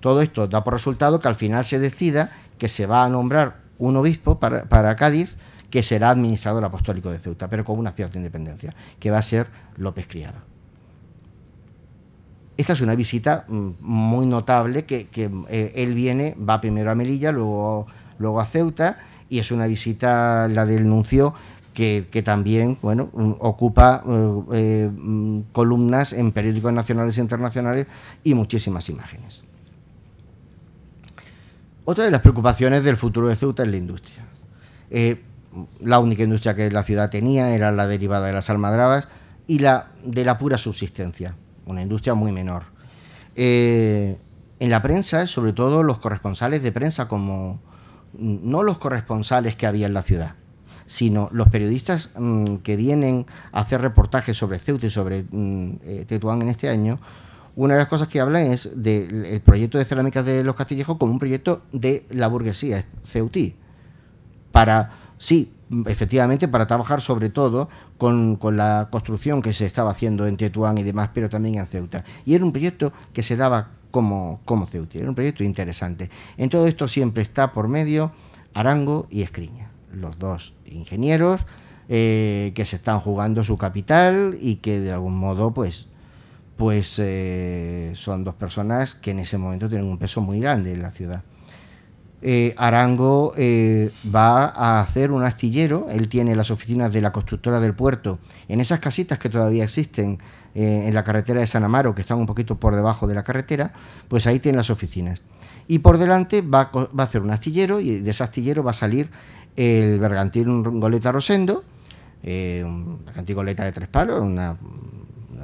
S2: Todo esto da por resultado que al final se decida que se va a nombrar un obispo para, Cádiz que será administrador apostólico de Ceuta, pero con una cierta independencia, que va a ser López Criado. Esta es una visita mm, muy notable que, eh, él viene, va primero a Melilla, luego, luego a Ceuta y es una visita, la del nuncio, que, también bueno, mm, ocupa eh, eh, mm, columnas en periódicos nacionales e internacionales y muchísimas imágenes. Otra de las preocupaciones del futuro de Ceuta es la industria. Eh, la única industria que la ciudad tenía era la derivada de las almadrabas y la de la pura subsistencia, una industria muy menor. en la prensa, sobre todo los corresponsales de prensa como no los corresponsales que había en la ciudad, sino los periodistas mm, que vienen a hacer reportajes sobre Ceuta y sobre mm, eh, Tetuán en este año, una de las cosas que hablan es del proyecto de cerámica de los Castillejos como un proyecto de la burguesía ceutí. Para, sí, efectivamente, para trabajar sobre todo con, con, la construcción que se estaba haciendo en Tetuán y demás, pero también en Ceuta. Y era un proyecto que se daba como, como Ceuti. Era un proyecto interesante. En todo esto siempre está por medio Arango y Escriña, los dos ingenieros eh, que se están jugando su capital y que de algún modo pues pues eh, son dos personas que en ese momento tienen un peso muy grande en la ciudad. Eh, Arango eh, va a hacer un astillero, él tiene las oficinas de la constructora del puerto, en esas casitas que todavía existen eh, en la carretera de San Amaro, que están un poquito por debajo de la carretera, pues ahí tiene las oficinas. Y por delante va, a hacer un astillero y de ese astillero va a salir el bergantín Goleta Rosendo, un bergantín Goleta de tres palos, una,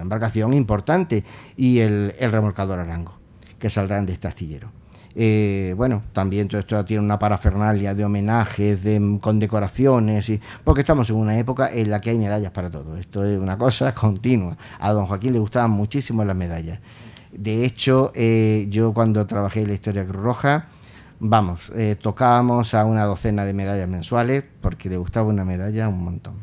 S2: embarcación importante, y el remolcador Arango, que saldrán de este astillero. Eh, bueno, también todo esto tiene una parafernalia de homenajes, de mm, condecoraciones, y, porque estamos en una época en la que hay medallas para todo. Esto es una cosa continua. A don Joaquín le gustaban muchísimo las medallas. De hecho, eh, yo cuando trabajé en la historia Cruz Roja, vamos, eh, tocábamos a una docena de medallas mensuales, porque le gustaba una medalla un montón.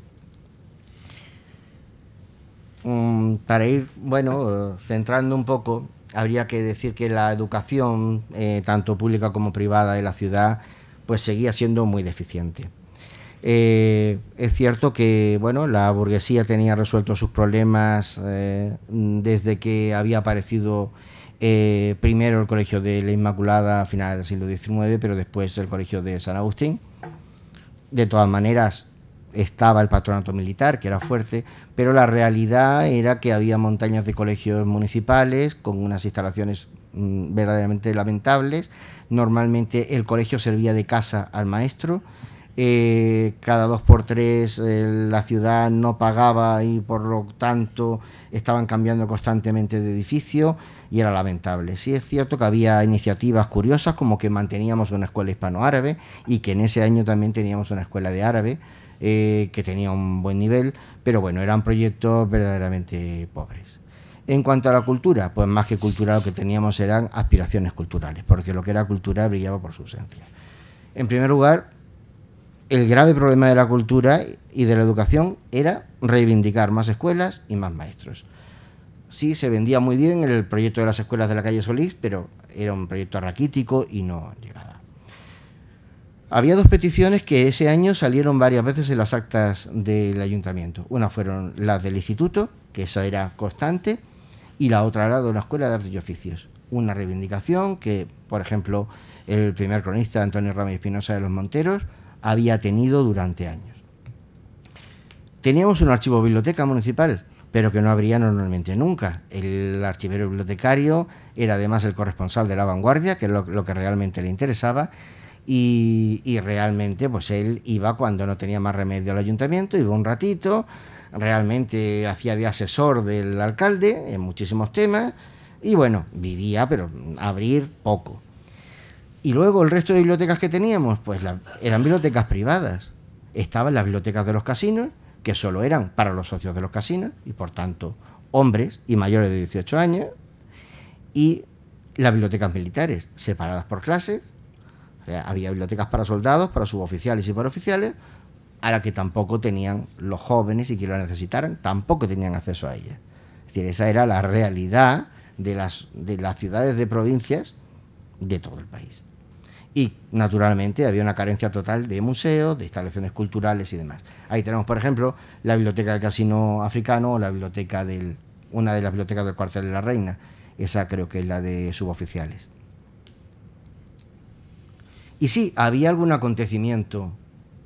S2: Mm, para ir, bueno, centrando un poco habría que decir que la educación, eh, tanto pública como privada de la ciudad, pues seguía siendo muy deficiente. Eh, es cierto que bueno, la burguesía tenía resuelto sus problemas eh, desde que había aparecido primero el Colegio de la Inmaculada a finales del siglo XIX, pero después el Colegio de San Agustín. De todas maneras, estaba el patronato militar, que era fuerte, pero la realidad era que había montañas de colegios municipales con unas instalaciones mm, verdaderamente lamentables. Normalmente el colegio servía de casa al maestro. Eh, cada dos por tres eh, la ciudad no pagaba y por lo tanto estaban cambiando constantemente de edificio y era lamentable. Sí es cierto que había iniciativas curiosas como que manteníamos una escuela hispano-árabe y que en ese año también teníamos una escuela de árabe, eh, que tenía un buen nivel, pero bueno, eran proyectos verdaderamente pobres. En cuanto a la cultura, pues más que cultura lo que teníamos eran aspiraciones culturales, porque lo que era cultura brillaba por su ausencia. En primer lugar, el grave problema de la cultura y de la educación era reivindicar más escuelas y más maestros. Sí, se vendía muy bien el proyecto de las escuelas de la calle Solís, pero era un proyecto raquítico y no llegaba. Había dos peticiones que ese año salieron varias veces en las actas del ayuntamiento. Una fueron las del instituto, que eso era constante, y la otra era de una escuela de artes y oficios. Una reivindicación que, por ejemplo, el primer cronista Antonio Ramírez Espinosa de los Monteros había tenido durante años. Teníamos un archivo biblioteca municipal, pero que no habría normalmente nunca. El archivero bibliotecario era además el corresponsal de la vanguardia, que es lo que realmente le interesaba, y, realmente pues él iba cuando no tenía más remedio al ayuntamiento, iba un ratito, realmente hacía de asesor del alcalde en muchísimos temas y bueno, vivía, pero abrir poco. Y luego el resto de bibliotecas que teníamos, pues eran bibliotecas privadas. Estaban las bibliotecas de los casinos, que solo eran para los socios de los casinos, y por tanto hombres y mayores de 18 años, y las bibliotecas militares, separadas por clases, eh, había bibliotecas para soldados, para suboficiales y para oficiales, a la que tampoco tenían los jóvenes y que lo necesitaran, tampoco tenían acceso a ellas. Es decir, esa era la realidad de las, de las ciudades de provincias de todo el país. Y naturalmente había una carencia total de museos, de instalaciones culturales y demás. Ahí tenemos, por ejemplo, la biblioteca del Casino Africano o la biblioteca del, una de las bibliotecas del Cuartel de la Reina. Esa creo que es la de suboficiales. Y sí, había algún acontecimiento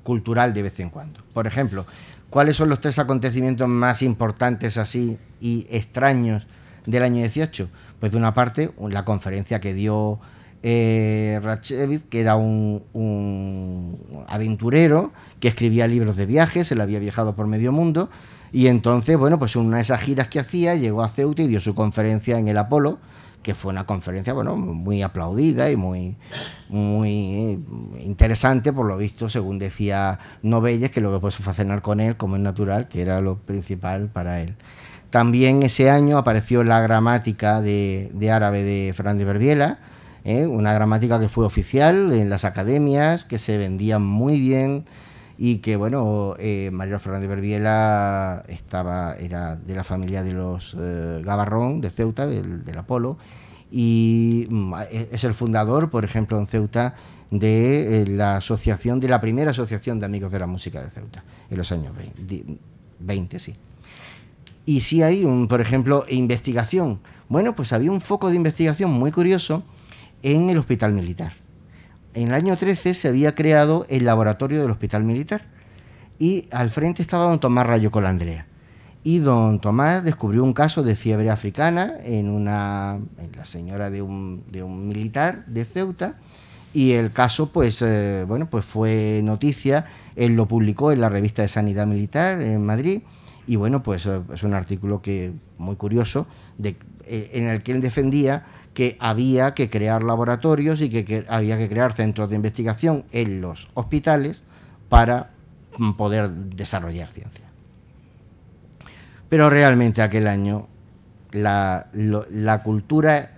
S2: cultural de vez en cuando. Por ejemplo, ¿cuáles son los tres acontecimientos más importantes así y extraños del año 18? Pues de una parte, la conferencia que dio eh, que era un, aventurero que escribía libros de viajes, él había viajado por medio mundo, y entonces, bueno, pues una de esas giras que hacía llegó a Ceuta y dio su conferencia en el Apolo, que fue una conferencia bueno, muy aplaudida y muy, muy eh, interesante, por lo visto, según decía Novelles, que lo que puedes fascinar con él, como es natural, que era lo principal para él. También ese año apareció la gramática de, de árabe de Fernández Berbiela, ¿eh? una gramática que fue oficial en las academias, que se vendía muy bien y que bueno, eh, Mariano Fernández Berbiela estaba, era de la familia de los eh, Gabarrón de Ceuta, del, Apolo, y mm, e, es el fundador, por ejemplo, en Ceuta, de eh, la asociación, de la primera asociación de amigos de la música de Ceuta, en los años 20, sí. Y sí hay, un, por ejemplo, investigación. Bueno, pues había un foco de investigación muy curioso en el hospital militar en el año 13 se había creado el laboratorio del Hospital Militar y al frente estaba don Tomás Rayo Colandrea. Y don Tomás descubrió un caso de fiebre africana en, una, en la señora de un, de un militar de Ceuta y el caso pues, eh, bueno, pues fue noticia, él lo publicó en la revista de Sanidad Militar en Madrid y bueno, pues eh, es un artículo que muy curioso eh, en el que él defendía que había que crear laboratorios y que, había que crear centros de investigación en los hospitales para mm, poder desarrollar ciencia. Pero realmente aquel año la, cultura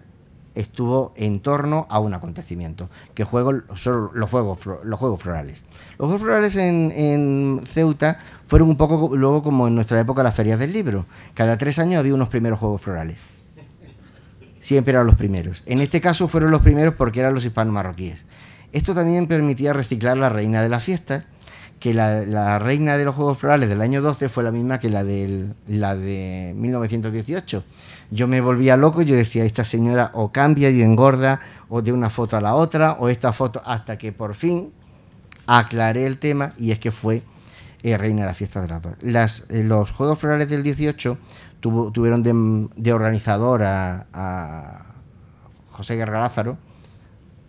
S2: estuvo en torno a un acontecimiento, que juego, son los, juegos, Florales. Los Juegos Florales en, Ceuta fueron un poco luego como en nuestra época las ferias del libro. Cada tres años había unos primeros Juegos Florales siempre eran los primeros. En este caso fueron los primeros porque eran los hispano-marroquíes. Esto también permitía reciclar la reina de la fiesta, que la, reina de los Juegos Florales del año 12 fue la misma que la, la de 1918. Yo me volvía loco, yo decía, esta señora o cambia y engorda, o de una foto a la otra, o esta foto, hasta que por fin aclaré el tema y es que fue eh, reina la fiesta de las dos. Eh, los Juegos Florales del 18 tuvieron de, organizador a, José Guerra Lázaro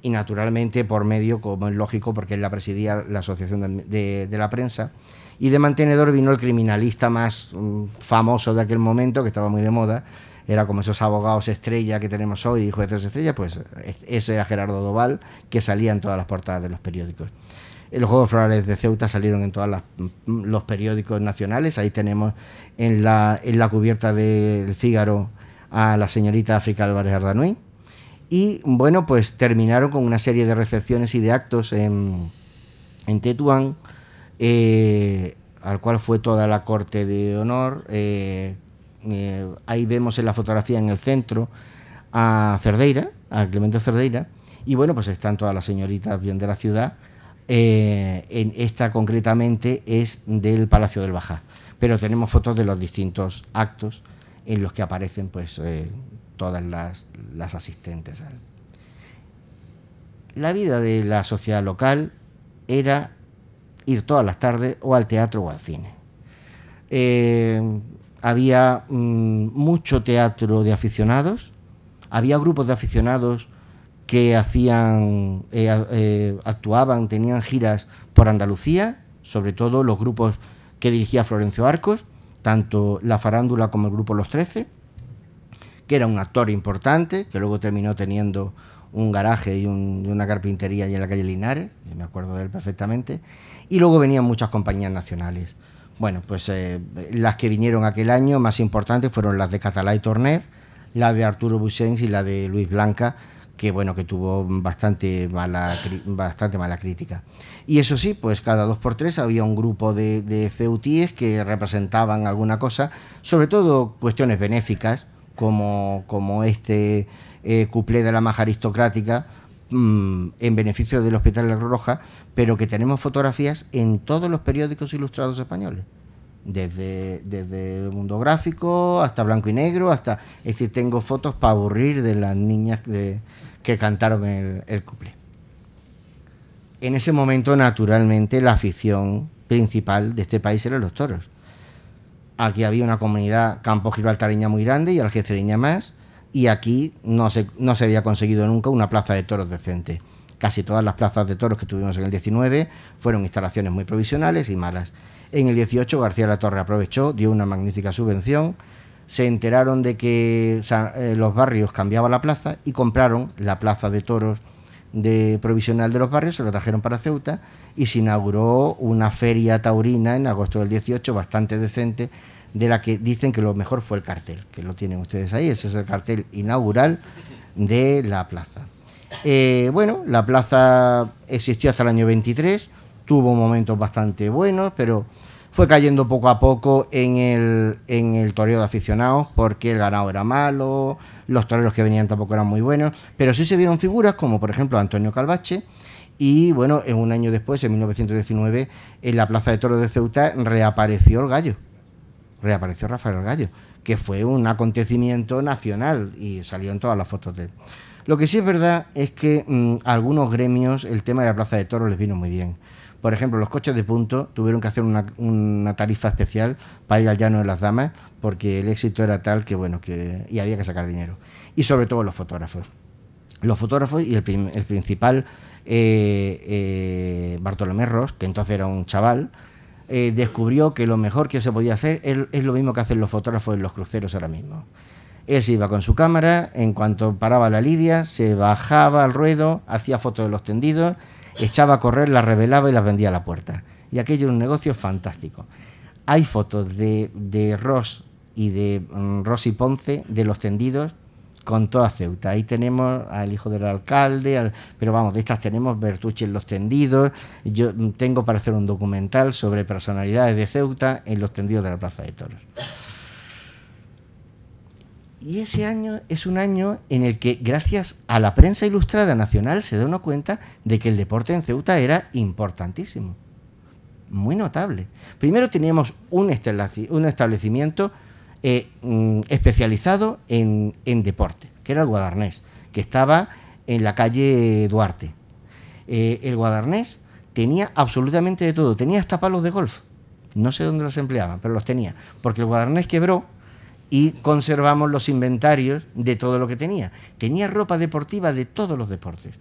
S2: y naturalmente por medio, como es lógico, porque él la presidía la Asociación de, la Prensa, y de mantenedor vino el criminalista más mm, famoso de aquel momento, que estaba muy de moda, era como esos abogados estrella que tenemos hoy, jueces estrella, pues ese era Gerardo Doval, que salía en todas las portadas de los periódicos los Juegos Florales de Ceuta salieron en todos mm, los periódicos nacionales. Ahí tenemos en la, cubierta del Cígaro... a la señorita África Álvarez Ardanui. Y bueno, pues terminaron con una serie de recepciones y de actos en, Tetuán, eh, al cual fue toda la corte de honor. Eh, eh, ahí vemos en la fotografía en el centro a Cerdeira, a Clemente Cerdeira. Y bueno, pues están todas las señoritas bien de la ciudad eh, en esta concretamente es del Palacio del Bajá pero tenemos fotos de los distintos actos en los que aparecen pues eh, todas las, asistentes. La vida de la sociedad local era ir todas las tardes o al teatro o al cine. Eh, había mm, mucho teatro de aficionados, había grupos de aficionados que hacían, eh, eh, actuaban, tenían giras por Andalucía, sobre todo los grupos que dirigía Florencio Arcos, tanto la farándula como el grupo Los Trece, que era un actor importante, que luego terminó teniendo un garaje y, una carpintería allí en la calle Linares, me acuerdo de él perfectamente, y luego venían muchas compañías nacionales. Bueno, pues eh, las que vinieron aquel año más importantes fueron las de Catalá y Torner, la de Arturo Busens y la de Luis Blanca, que bueno que tuvo bastante mala bastante mala crítica y eso sí pues cada dos por tres había un grupo de, de ceutíes que representaban alguna cosa sobre todo cuestiones benéficas como como este eh, cuplé de la maja aristocrática mm, en beneficio del Hospital de la Roja, pero que tenemos fotografías en todos los periódicos ilustrados españoles desde, el mundo gráfico hasta blanco y negro, hasta, es decir, tengo fotos para aburrir de las niñas de, que cantaron el, el couple. En ese momento, naturalmente, la afición principal de este país eran los toros. Aquí había una comunidad campo gibraltareña muy grande y algecereña más, y aquí no se, no se había conseguido nunca una plaza de toros decente casi todas las plazas de toros que tuvimos en el 19 fueron instalaciones muy provisionales y malas. En el 18 García la Torre aprovechó, dio una magnífica subvención, se enteraron de que eh, los barrios cambiaban la plaza y compraron la plaza de toros de provisional de los barrios, se lo trajeron para Ceuta y se inauguró una feria taurina en agosto del 18 bastante decente, de la que dicen que lo mejor fue el cartel, que lo tienen ustedes ahí, ese es el cartel inaugural de la plaza. Eh, bueno, la plaza existió hasta el año 23, tuvo momentos bastante buenos, pero fue cayendo poco a poco en el, en el toreo de aficionados porque el ganado era malo, los toreros que venían tampoco eran muy buenos, pero sí se vieron figuras como por ejemplo Antonio Calvache y bueno, en eh, un año después, en 1919, en la Plaza de Toros de Ceuta reapareció el gallo, reapareció Rafael Gallo, que fue un acontecimiento nacional y salió en todas las fotos de él. Lo que sí es verdad es que a mm, algunos gremios el tema de la Plaza de Toros les vino muy bien por ejemplo, los coches de punto tuvieron que hacer una, tarifa especial para ir al llano de las damas porque el éxito era tal que, bueno, que y había que sacar dinero. Y sobre todo los fotógrafos. Los fotógrafos y el, principal eh, eh, Bartolomé Ross, que entonces era un chaval, eh, descubrió que lo mejor que se podía hacer es, es lo mismo que hacen los fotógrafos en los cruceros ahora mismo. Él se iba con su cámara, en cuanto paraba la lidia, se bajaba al ruedo, hacía fotos de los tendidos echaba a correr, las revelaba y las vendía a la puerta. Y aquello era un negocio fantástico. Hay fotos de, de Ross y de mm, Ross y Ponce, de los tendidos, con toda Ceuta. Ahí tenemos al hijo del alcalde, pero vamos, de estas tenemos Bertucci en los tendidos. Yo mm, tengo para hacer un documental sobre personalidades de Ceuta en los tendidos de la Plaza de Toros. Y ese año es un año en el que, gracias a la prensa ilustrada nacional, se da una cuenta de que el deporte en Ceuta era importantísimo, muy notable. Primero teníamos un, establecimiento eh, mm, especializado en, deporte, que era el Guadarnés, que estaba en la calle Duarte. Eh, el Guadarnés tenía absolutamente de todo, tenía hasta palos de golf. No sé dónde los empleaban, pero los tenía, porque el Guadarnés quebró y conservamos los inventarios de todo lo que tenía. Tenía ropa deportiva de todos los deportes.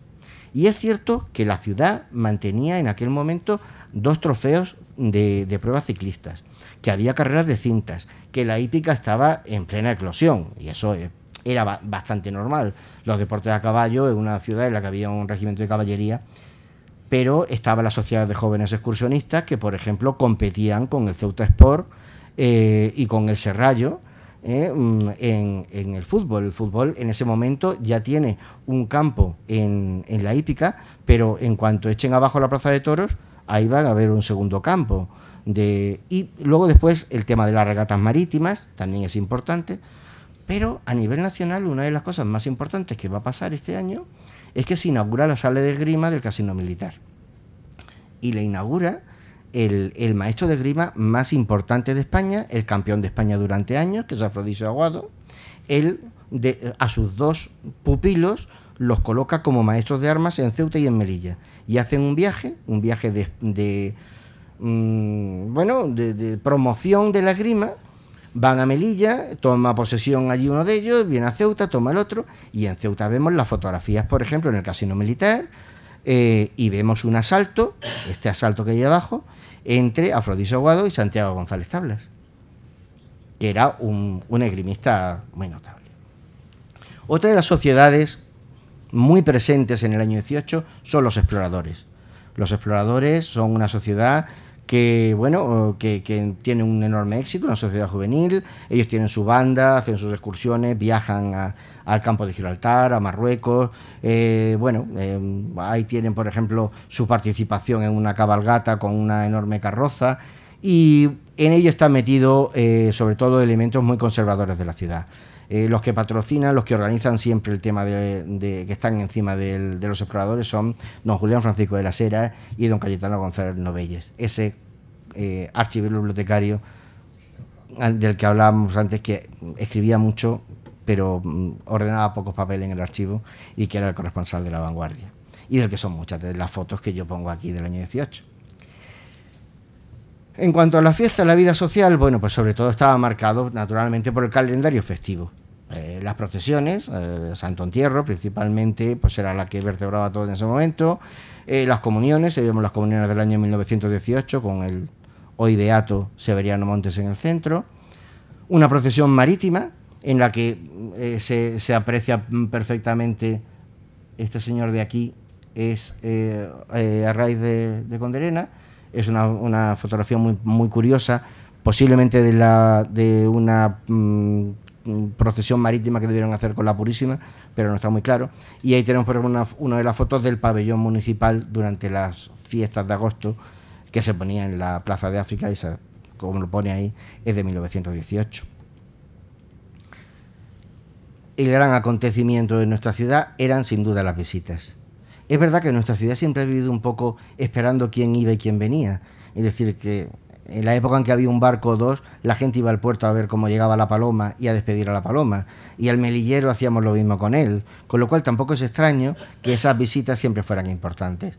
S2: Y es cierto que la ciudad mantenía en aquel momento dos trofeos de, pruebas ciclistas, que había carreras de cintas, que la hípica estaba en plena eclosión, y eso eh, era bastante normal. Los deportes a caballo en una ciudad en la que había un regimiento de caballería, pero estaba la sociedad de jóvenes excursionistas que, por ejemplo, competían con el Ceuta Sport eh, y con el Serrallo, eh, mm, en, el fútbol. El fútbol en ese momento ya tiene un campo en, la hípica, pero en cuanto echen abajo la plaza de toros, ahí va a haber un segundo campo. De, y luego después el tema de las regatas marítimas también es importante. Pero a nivel nacional, una de las cosas más importantes que va a pasar este año es que se inaugura la sala de grima del Casino Militar. Y la inaugura el, maestro de grima más importante de España, el campeón de España durante años, que es Afrodisio Aguado, él a sus dos pupilos los coloca como maestros de armas en Ceuta y en Melilla. Y hacen un viaje, un viaje de, mm, bueno, de, de, promoción de la grima, Van a Melilla, toma posesión allí uno de ellos, viene a Ceuta, toma el otro, y en Ceuta vemos las fotografías, por ejemplo, en el Casino Militar, eh, y vemos un asalto, este asalto que hay abajo, entre Afrodiso Aguado y Santiago González Tablas, que era un, un muy notable. Otra de las sociedades muy presentes en el año 18 son los exploradores. Los exploradores son una sociedad que bueno que, que, tiene un enorme éxito, una sociedad juvenil, ellos tienen su banda, hacen sus excursiones, viajan a, al campo de Gibraltar, a Marruecos. Eh, bueno, eh, ahí tienen, por ejemplo, su participación en una cabalgata con una enorme carroza y en ello están metidos eh, sobre todo elementos muy conservadores de la ciudad. los que patrocinan, los que organizan siempre el tema de, que están encima de los exploradores son don Julián Francisco de la Sera y don Cayetano González Novelles, ese eh, bibliotecario del que hablábamos antes que escribía mucho, pero mm, ordenaba pocos papeles en el archivo y que era el corresponsal de la vanguardia. Y del que son muchas de las fotos que yo pongo aquí del año 18. En cuanto a la fiesta, la vida social, bueno, pues sobre todo estaba marcado naturalmente por el calendario festivo. Eh, las procesiones, eh, Santo Entierro principalmente, pues era la que vertebraba todo en ese momento. Eh, las comuniones, vemos las comuniones del año 1918 con el hoy beato Severiano Montes en el centro. Una procesión marítima, en la que eh, se, aprecia perfectamente este señor de aquí, es eh, eh, a raíz de, de es una, fotografía muy, muy, curiosa, posiblemente de, la, de una mm, procesión marítima que debieron hacer con la Purísima, pero no está muy claro. Y ahí tenemos, por ejemplo, una, de las fotos del pabellón municipal durante las fiestas de agosto que se ponía en la Plaza de África, esa, como lo pone ahí, es de 1918 el gran acontecimiento de nuestra ciudad eran sin duda las visitas. Es verdad que nuestra ciudad siempre ha vivido un poco esperando quién iba y quién venía. Es decir, que en la época en que había un barco o dos, la gente iba al puerto a ver cómo llegaba la paloma y a despedir a la paloma. Y al melillero hacíamos lo mismo con él. Con lo cual tampoco es extraño que esas visitas siempre fueran importantes.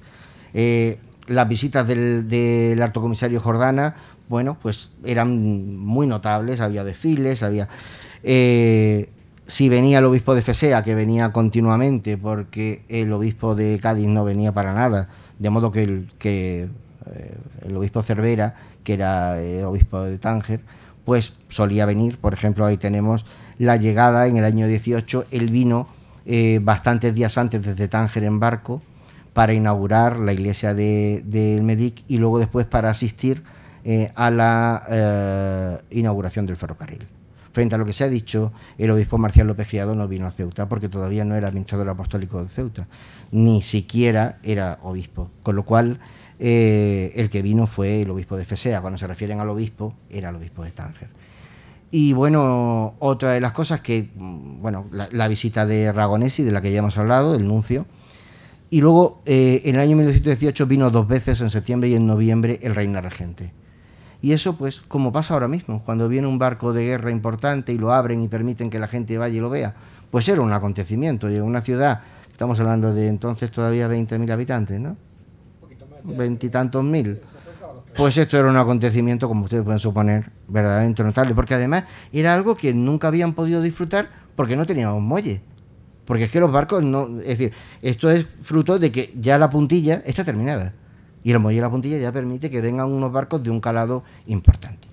S2: Eh, las visitas del, alto comisario Jordana, bueno, pues eran muy notables, había desfiles, había... Eh, si venía el obispo de Fesea, que venía continuamente, porque el obispo de Cádiz no venía para nada, de modo que el, eh, obispo Cervera, que era eh, el obispo de Tánger, pues solía venir, por ejemplo, ahí tenemos la llegada en el año 18, él vino eh, bastantes días antes desde Tánger en barco para inaugurar la iglesia de, Medic y luego después para asistir a la inauguración del ferrocarril frente a lo que se ha dicho, el obispo Marcial López Criado no vino a Ceuta porque todavía no era administrador apostólico de Ceuta, ni siquiera era obispo. Con lo cual, eh, el que vino fue el obispo de Fesea. Cuando se refieren al obispo, era el obispo de Tánger. Y bueno, otra de las cosas que, mm, bueno, la, visita de Ragonesi, de la que ya hemos hablado, el nuncio. Y luego, eh, en el año 1918 vino dos veces, en septiembre y en noviembre, el reina regente. Y eso, pues, como pasa ahora mismo, cuando viene un barco de guerra importante y lo abren y permiten que la gente vaya y lo vea, pues era un acontecimiento. Y una ciudad, estamos hablando de entonces todavía 20.000 habitantes, ¿no? Veintitantos mil. Pues esto era un acontecimiento, como ustedes pueden suponer, verdaderamente notable, porque además era algo que nunca habían podido disfrutar porque no teníamos muelle. Porque es que los barcos no. Es decir, esto es fruto de que ya la puntilla está terminada. Y el muelle de la puntilla ya permite que vengan unos barcos de un calado importante.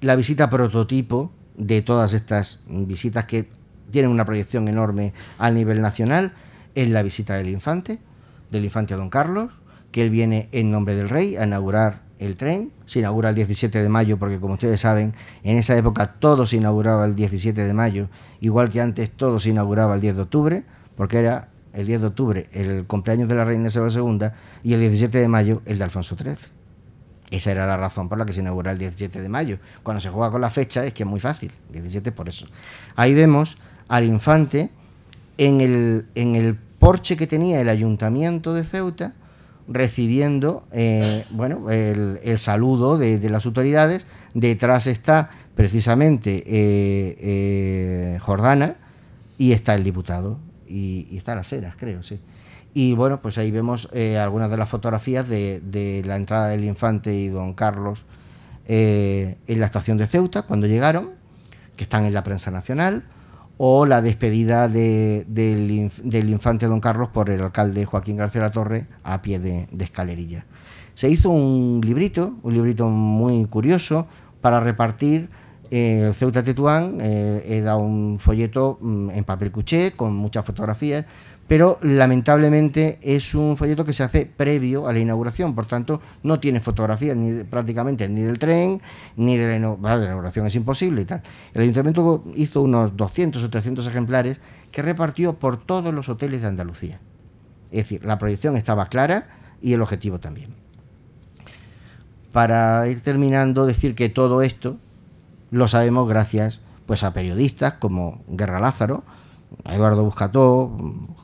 S2: La visita prototipo de todas estas visitas que tienen una proyección enorme al nivel nacional es la visita del infante, del infante a don Carlos, que él viene en nombre del rey a inaugurar el tren. Se inaugura el 17 de mayo porque, como ustedes saben, en esa época todo se inauguraba el 17 de mayo, igual que antes todo se inauguraba el 10 de octubre, porque era el 10 de octubre, el cumpleaños de la reina Isabel II y el 17 de mayo el de Alfonso XIII. Esa era la razón por la que se inaugura el 17 de mayo. Cuando se juega con la fecha es que es muy fácil. 17 por eso. Ahí vemos al infante en el, en el porche que tenía el ayuntamiento de Ceuta recibiendo eh, bueno, el, saludo de, las autoridades. Detrás está precisamente eh, eh, Jordana y está el diputado y, y está Las eras, creo, sí. Y bueno, pues ahí vemos eh, algunas de las fotografías de, la entrada del Infante y Don Carlos eh, en la estación de Ceuta, cuando llegaron, que están en la prensa nacional, o la despedida del, Infante Don Carlos por el alcalde Joaquín García la Torre a pie de, de escalerilla. Se hizo un librito, un librito muy curioso, para repartir Ceuta Tetuán eh, he dado un folleto mm, en papel cuché con muchas fotografías, pero lamentablemente es un folleto que se hace previo a la inauguración, por tanto no tiene fotografías ni prácticamente ni del tren, ni de la, inauguración, es imposible y tal. El ayuntamiento hizo unos 200 o 300 ejemplares que repartió por todos los hoteles de Andalucía. Es decir, la proyección estaba clara y el objetivo también. Para ir terminando, decir que todo esto lo sabemos gracias pues a periodistas como Guerra Lázaro, Eduardo Buscató,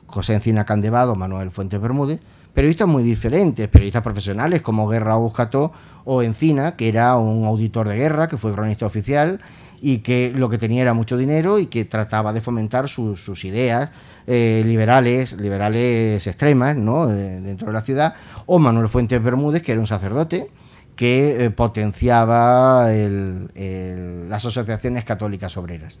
S2: José Encina Candevado, Manuel Fuentes Bermúdez, periodistas muy diferentes, periodistas profesionales como Guerra Buscató o Encina, que era un auditor de guerra, que fue cronista oficial y que lo que tenía era mucho dinero y que trataba de fomentar sus ideas eh, liberales, liberales extremas, ¿no? Eh, dentro de la ciudad, o Manuel Fuentes Bermúdez, que era un sacerdote, que eh, potenciaba las asociaciones católicas obreras.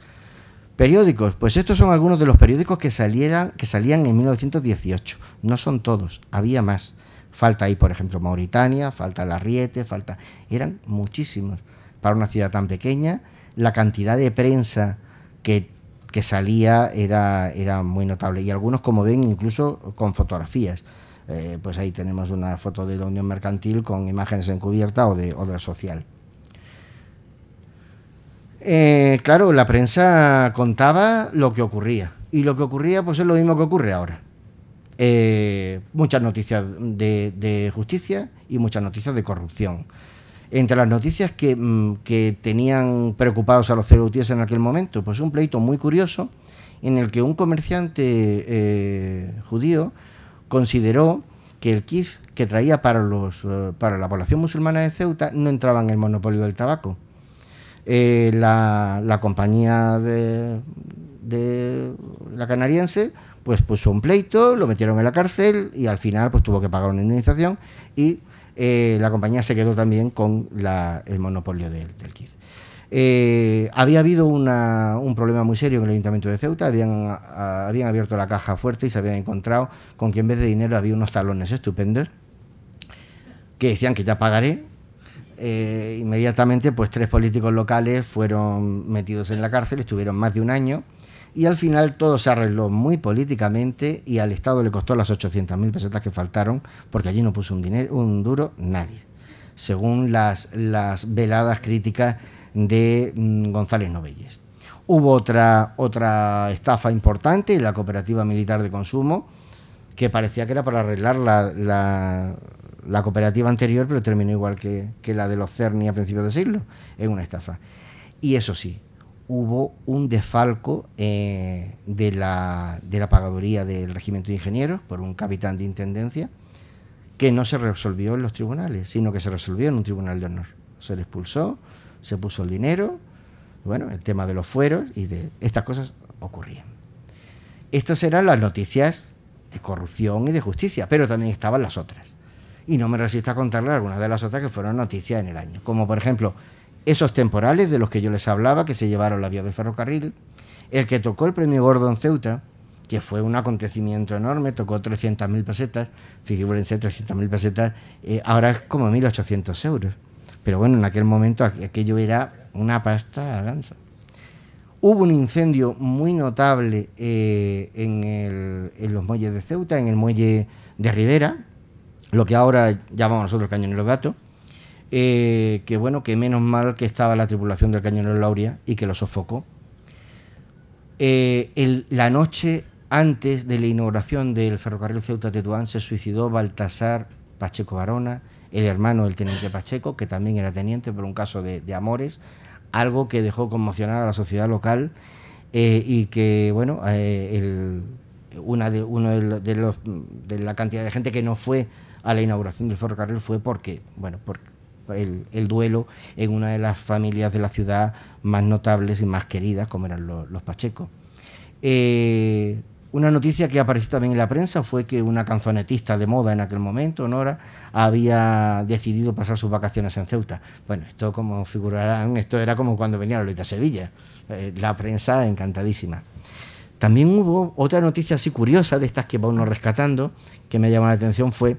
S2: Periódicos, pues estos son algunos de los periódicos que, que salían en 1918. No son todos, había más. Falta ahí, por ejemplo, Mauritania, falta La Riete, falta... Eran muchísimos. Para una ciudad tan pequeña, la cantidad de prensa que, que salía era, era muy notable. Y algunos, como ven, incluso con fotografías. Eh, pues ahí tenemos una foto de la Unión Mercantil con imágenes encubierta o de obra social. Eh, claro, la prensa contaba lo que ocurría y lo que ocurría pues es lo mismo que ocurre ahora. Eh, muchas noticias de, justicia y muchas noticias de corrupción. Entre las noticias que, mm, tenían preocupados a los cerutíes en aquel momento, pues un pleito muy curioso en el que un comerciante judío consideró que el KIF que traía para, los, eh, para la población musulmana de Ceuta no entraba en el monopolio del tabaco. Eh, la, compañía de, la canariense pues puso un pleito, lo metieron en la cárcel y al final pues tuvo que pagar una indemnización y eh, la compañía se quedó también con el monopolio del, del KIF. Eh, había habido un problema muy serio en el Ayuntamiento de Ceuta, habían, abierto la caja fuerte y se habían encontrado con que en vez de dinero había unos talones estupendos que decían que ya pagaré. Eh, inmediatamente, pues tres políticos locales fueron metidos en la cárcel, estuvieron más de un año y al final todo se arregló muy políticamente y al Estado le costó las 800.000 pesetas que faltaron porque allí no puso un, dinero, un duro nadie, según las veladas críticas de mm, González Novelles. Hubo otra, otra estafa importante, la cooperativa militar de consumo, que parecía que era para arreglar la, cooperativa anterior, pero terminó igual que, la de los Cerni a principios de siglo. en una estafa. Y eso sí, hubo un desfalco eh, de, la, de la pagaduría del regimiento de ingenieros por un capitán de intendencia que no se resolvió en los tribunales, sino que se resolvió en un tribunal de honor. Se le expulsó, se puso el dinero, bueno, el tema de los fueros y de estas cosas ocurrían. Estas eran las noticias de corrupción y de justicia, pero también estaban las otras. Y no me resisto a contarles algunas de las otras que fueron noticias en el año, como por ejemplo esos temporales de los que yo les hablaba, que se llevaron la vía del ferrocarril, el que tocó el premio Gordon Ceuta, que fue un acontecimiento enorme, tocó 300.000 pesetas, figúrense, 300.000 pesetas, eh, ahora es como 1.800 euros. Pero bueno, en aquel momento aquello era una pasta gansa. Hubo un incendio muy notable eh, en, los muelles de Ceuta, en el muelle de Rivera, lo que ahora llamamos nosotros cañonero gato. Eh, que bueno, que menos mal que estaba la tripulación del cañonero Lauria y que lo sofocó. Eh, la noche antes de la inauguración del ferrocarril Ceuta-Tetuán se suicidó Baltasar Pacheco Barona, el hermano del teniente Pacheco, que también era teniente por un caso de, amores, algo que dejó conmocionada a la sociedad local eh, y que, bueno, eh, una de, uno de, los, de, la cantidad de gente que no fue a la inauguración del ferrocarril fue porque, bueno, por el, duelo en una de las familias de la ciudad más notables y más queridas, como eran los, Pacheco. Pachecos. Eh, una noticia que apareció también en la prensa fue que una canzonetista de moda en aquel momento, Nora, había decidido pasar sus vacaciones en Ceuta. Bueno, esto como figurarán, esto era como cuando venía Lolita Sevilla. Eh, la prensa encantadísima. También hubo otra noticia así curiosa de estas que va uno rescatando, que me llamó la atención fue,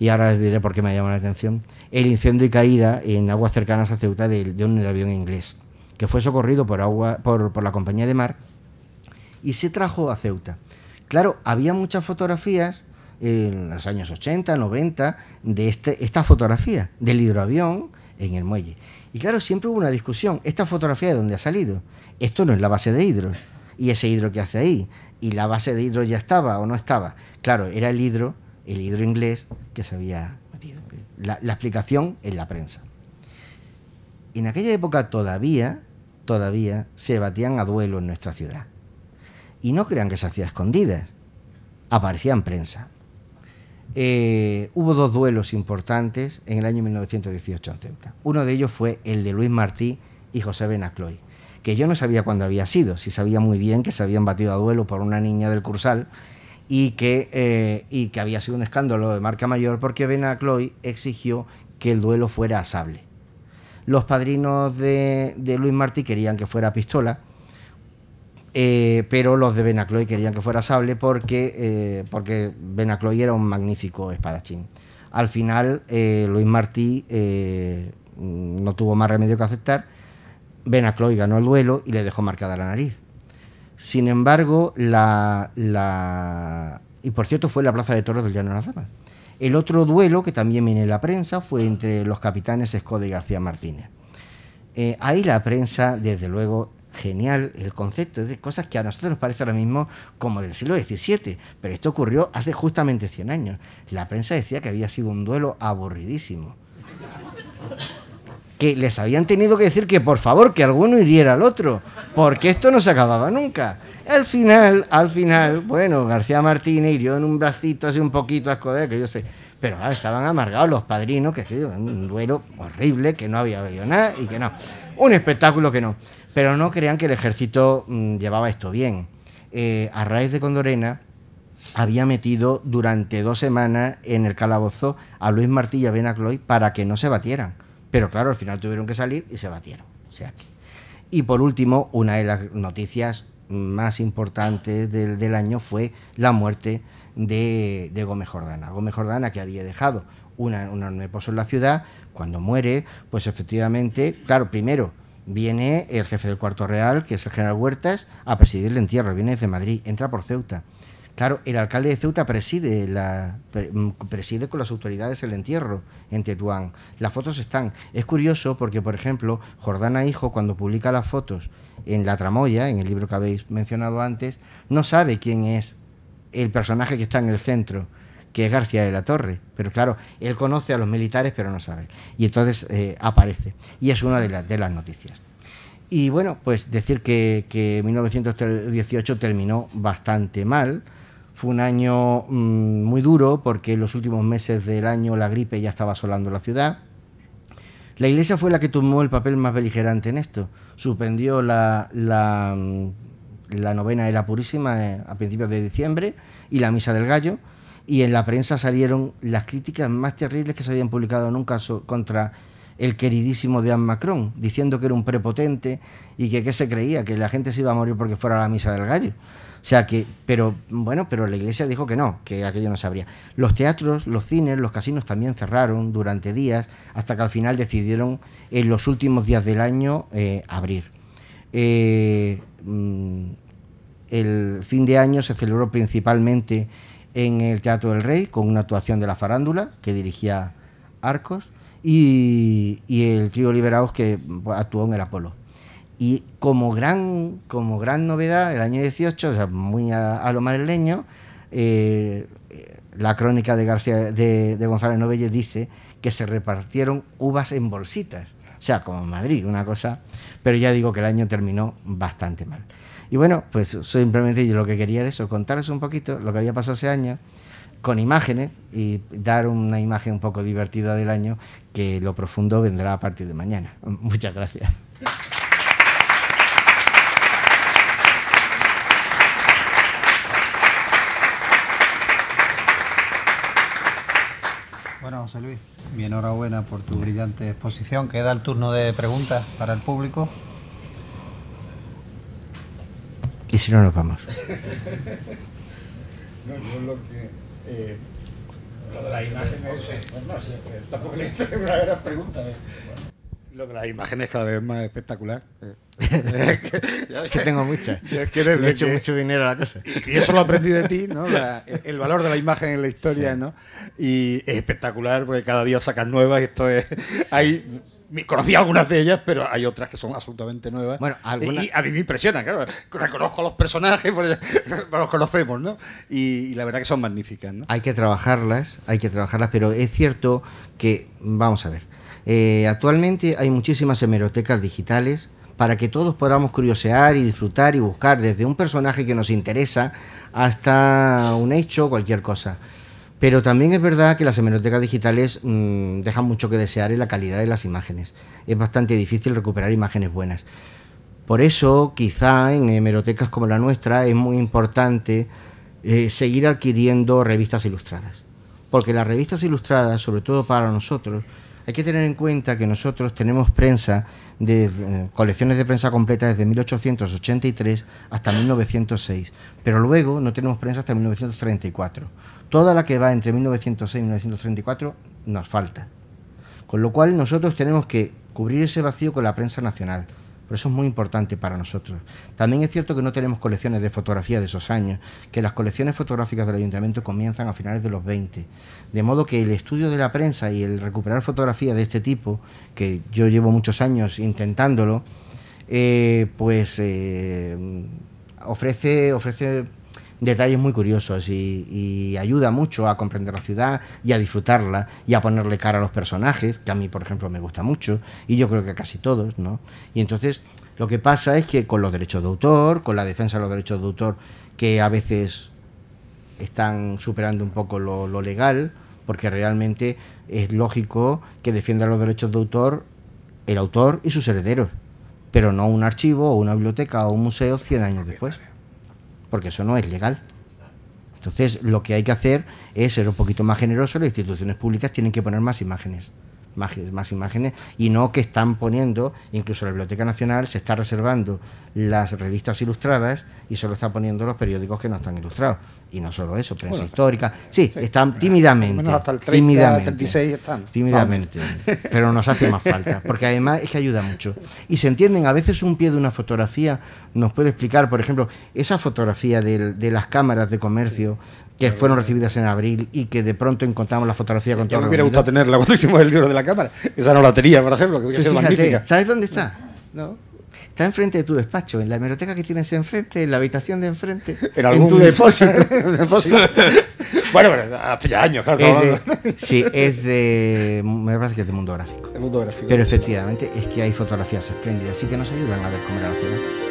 S2: y ahora les diré por qué me llamó la atención, el incendio y caída en aguas cercanas a Ceuta de, un avión inglés, que fue socorrido por, agua, por la compañía de mar y se trajo a Ceuta. Claro, había muchas fotografías en los años 80, 90, de este, esta fotografía del hidroavión en el muelle. Y claro, siempre hubo una discusión. ¿Esta fotografía de dónde ha salido? Esto no es la base de hidro. ¿Y ese hidro que hace ahí? ¿Y la base de hidro ya estaba o no estaba? Claro, era el hidro, el hidro inglés que se había metido. La, la explicación en la prensa. En aquella época todavía, todavía se batían a duelo en nuestra ciudad. Y no crean que se hacía escondidas. Aparecía en prensa. Eh, hubo dos duelos importantes en el año 1918 en Uno de ellos fue el de Luis Martí y José Benacloy, que yo no sabía cuándo había sido, ...si sabía muy bien que se habían batido a duelo por una niña del Cursal y que, eh, y que había sido un escándalo de marca mayor porque Benacloy exigió que el duelo fuera a sable. Los padrinos de, de Luis Martí querían que fuera a pistola eh, pero los de Benacloy querían que fuera sable porque, eh, Benacloy era un magnífico espadachín. Al final, eh, Luis Martí no tuvo más remedio que aceptar. Benacloy ganó el duelo y le dejó marcada la nariz. Sin embargo, la, Y por cierto, fue la Plaza de Toros del Llano de Zama. El otro duelo, que también viene en la prensa, fue entre los capitanes Escoda y García Martínez. ahí la prensa, desde luego, genial el concepto, de cosas que a nosotros nos parece ahora mismo como del siglo XVII, pero esto ocurrió hace justamente 100 años. La prensa decía que había sido un duelo aburridísimo. Que les habían tenido que decir que por favor que alguno hiriera al otro, porque esto no se acababa nunca. Al final, al final, bueno, García Martínez hirió en un bracito así un poquito a escobar, que yo sé, pero estaban amargados los padrinos, que ha un duelo horrible, que no había habido nada y que no. Un espectáculo que no. Pero no crean que el ejército mm, llevaba esto bien. Eh, a raíz de Condorena había metido durante dos semanas en el calabozo a Luis Martí y a Benacloy para que no se batieran. Pero claro, al final tuvieron que salir y se batieron. O sea Y por último, una de las noticias más importantes del, año fue la muerte de, Gómez Jordana. Gómez Jordana que había dejado una, un en la ciudad, cuando muere, pues efectivamente, claro, primero viene el jefe del cuarto real, que es el general Huertas, a presidir el entierro, viene desde Madrid, entra por Ceuta. Claro, el alcalde de Ceuta preside, mm, preside con las autoridades el entierro en Tetuán. Las fotos están. Es curioso porque, por ejemplo, Jordana Hijo, cuando publica las fotos en La Tramoya, en el libro que habéis mencionado antes, no sabe quién es el personaje que está en el centro que es García de la Torre. Pero claro, él conoce a los militares, pero no sabe. Y entonces eh, aparece. Y es una de, las noticias. Y bueno, pues decir que, 1918 terminó bastante mal. Fue un año mm, muy duro porque en los últimos meses del año la gripe ya estaba asolando la ciudad. La Iglesia fue la que tomó el papel más beligerante en esto. Suspendió la, la mm, novena de la Purísima eh, a principios de diciembre y la Misa del Gallo y en la prensa salieron las críticas más terribles que se habían publicado en un caso contra el queridísimo de Macron, diciendo que era un prepotente y que qué se creía, que la gente se iba a morir porque fuera a la misa del gallo. O sea que, pero bueno, pero la iglesia dijo que no, que aquello no se abría. Los teatros, los cines, los casinos también cerraron durante días, hasta que al final decidieron en los últimos días del año eh, abrir. Eh, mm, el fin de año se celebró principalmente en el Teatro del Rey con una actuación de la farándula que dirigía Arcos y, el trío Liberados que pues, actuó en el Apolo. Y como gran, como gran novedad, del año 18, muy a, lo madrileño, eh, la crónica de, García, de, de González Novelle dice que se repartieron uvas en bolsitas o sea, como Madrid, una cosa. Pero ya digo que el año terminó bastante mal. Y bueno, pues simplemente yo lo que quería era eso, contaros un poquito lo que había pasado ese año con imágenes y dar una imagen un poco divertida del año que lo profundo vendrá a partir de mañana. Muchas gracias.
S1: Bueno, José Luis, mi enhorabuena por tu brillante exposición. Queda el turno de preguntas para el público. Y si no, nos vamos. no, yo lo que. Eh, lo de las imágenes. No sé, pues tampoco le hice una gran pregunta. Eh. Lo de las imágenes cada vez más espectacular. es que, tengo muchas. he hecho mucho dinero a la cosa. Y, eso lo aprendí de ti, ¿no? el valor de la imagen en la historia, ¿no? Y es espectacular porque cada día sacas nuevas. Y esto es. Hay, conocí algunas de ellas, pero hay otras que son absolutamente nuevas. Bueno, a mí me impresiona, claro. Reconozco los personajes, pues, los conocemos, ¿no? Y, y, la verdad que son magníficas, ¿no?
S2: Hay que trabajarlas, hay que trabajarlas, pero es cierto que, vamos a ver, eh, actualmente hay muchísimas hemerotecas digitales para que todos podamos curiosear y disfrutar y buscar desde un personaje que nos interesa hasta un hecho, o cualquier cosa. Pero también es verdad que las hemerotecas digitales mm, dejan mucho que desear en la calidad de las imágenes. Es bastante difícil recuperar imágenes buenas. Por eso, quizá en hemerotecas como la nuestra es muy importante eh, seguir adquiriendo revistas ilustradas. Porque las revistas ilustradas, sobre todo para nosotros, hay que tener en cuenta que nosotros tenemos prensa de eh, colecciones de prensa completa desde 1883 hasta 1906, pero luego no tenemos prensa hasta 1934. Toda la que va entre 1906 y 1934 nos falta. Con lo cual nosotros tenemos que cubrir ese vacío con la prensa nacional eso es muy importante para nosotros. También es cierto que no tenemos colecciones de fotografía de esos años, que las colecciones fotográficas del ayuntamiento comienzan a finales de los 20. De modo que el estudio de la prensa y el recuperar fotografía de este tipo, que yo llevo muchos años intentándolo, eh, pues eh, ofrece, ofrece detalles muy curiosos y, ayuda mucho a comprender la ciudad y a disfrutarla y a ponerle cara a los personajes, que a mí, por ejemplo, me gusta mucho, y yo creo que a casi todos, ¿no? Y entonces lo que pasa es que con los derechos de autor, con la defensa de los derechos de autor, que a veces están superando un poco lo, lo legal, porque realmente es lógico que defienda los derechos de autor el autor y sus herederos, pero no un archivo o una biblioteca o un museo 100 años después porque eso no es legal. Entonces, lo que hay que hacer es ser un poquito más generoso, las instituciones públicas tienen que poner más imágenes más, imágenes y no que están poniendo, incluso la Biblioteca Nacional se está reservando las revistas ilustradas y solo está poniendo los periódicos que no están ilustrados. Y no solo eso, prensa histórica. Sí, están tímidamente. tímidamente, 36 Pero nos hace más falta, porque además es que ayuda mucho. Y se entienden, a veces un pie de una fotografía nos puede explicar, por ejemplo, esa fotografía de, las cámaras de comercio que fueron recibidas en abril y que de pronto encontramos la fotografía con todo. Me hubiera gustado tenerla cuando hicimos el
S1: libro de la cámara. Esa no la tenía, por ejemplo, que hubiera sido magnífica. ¿Sabes
S2: dónde está? No. Está enfrente de tu despacho, en la hemeroteca que tienes enfrente, en la habitación de enfrente, en, algún... tu depósito. bueno, bueno, hace años, claro. sí, es de. Me parece que es de mundo gráfico. mundo gráfico. Pero efectivamente es que hay fotografías espléndidas así que nos ayudan a ver cómo era la ciudad.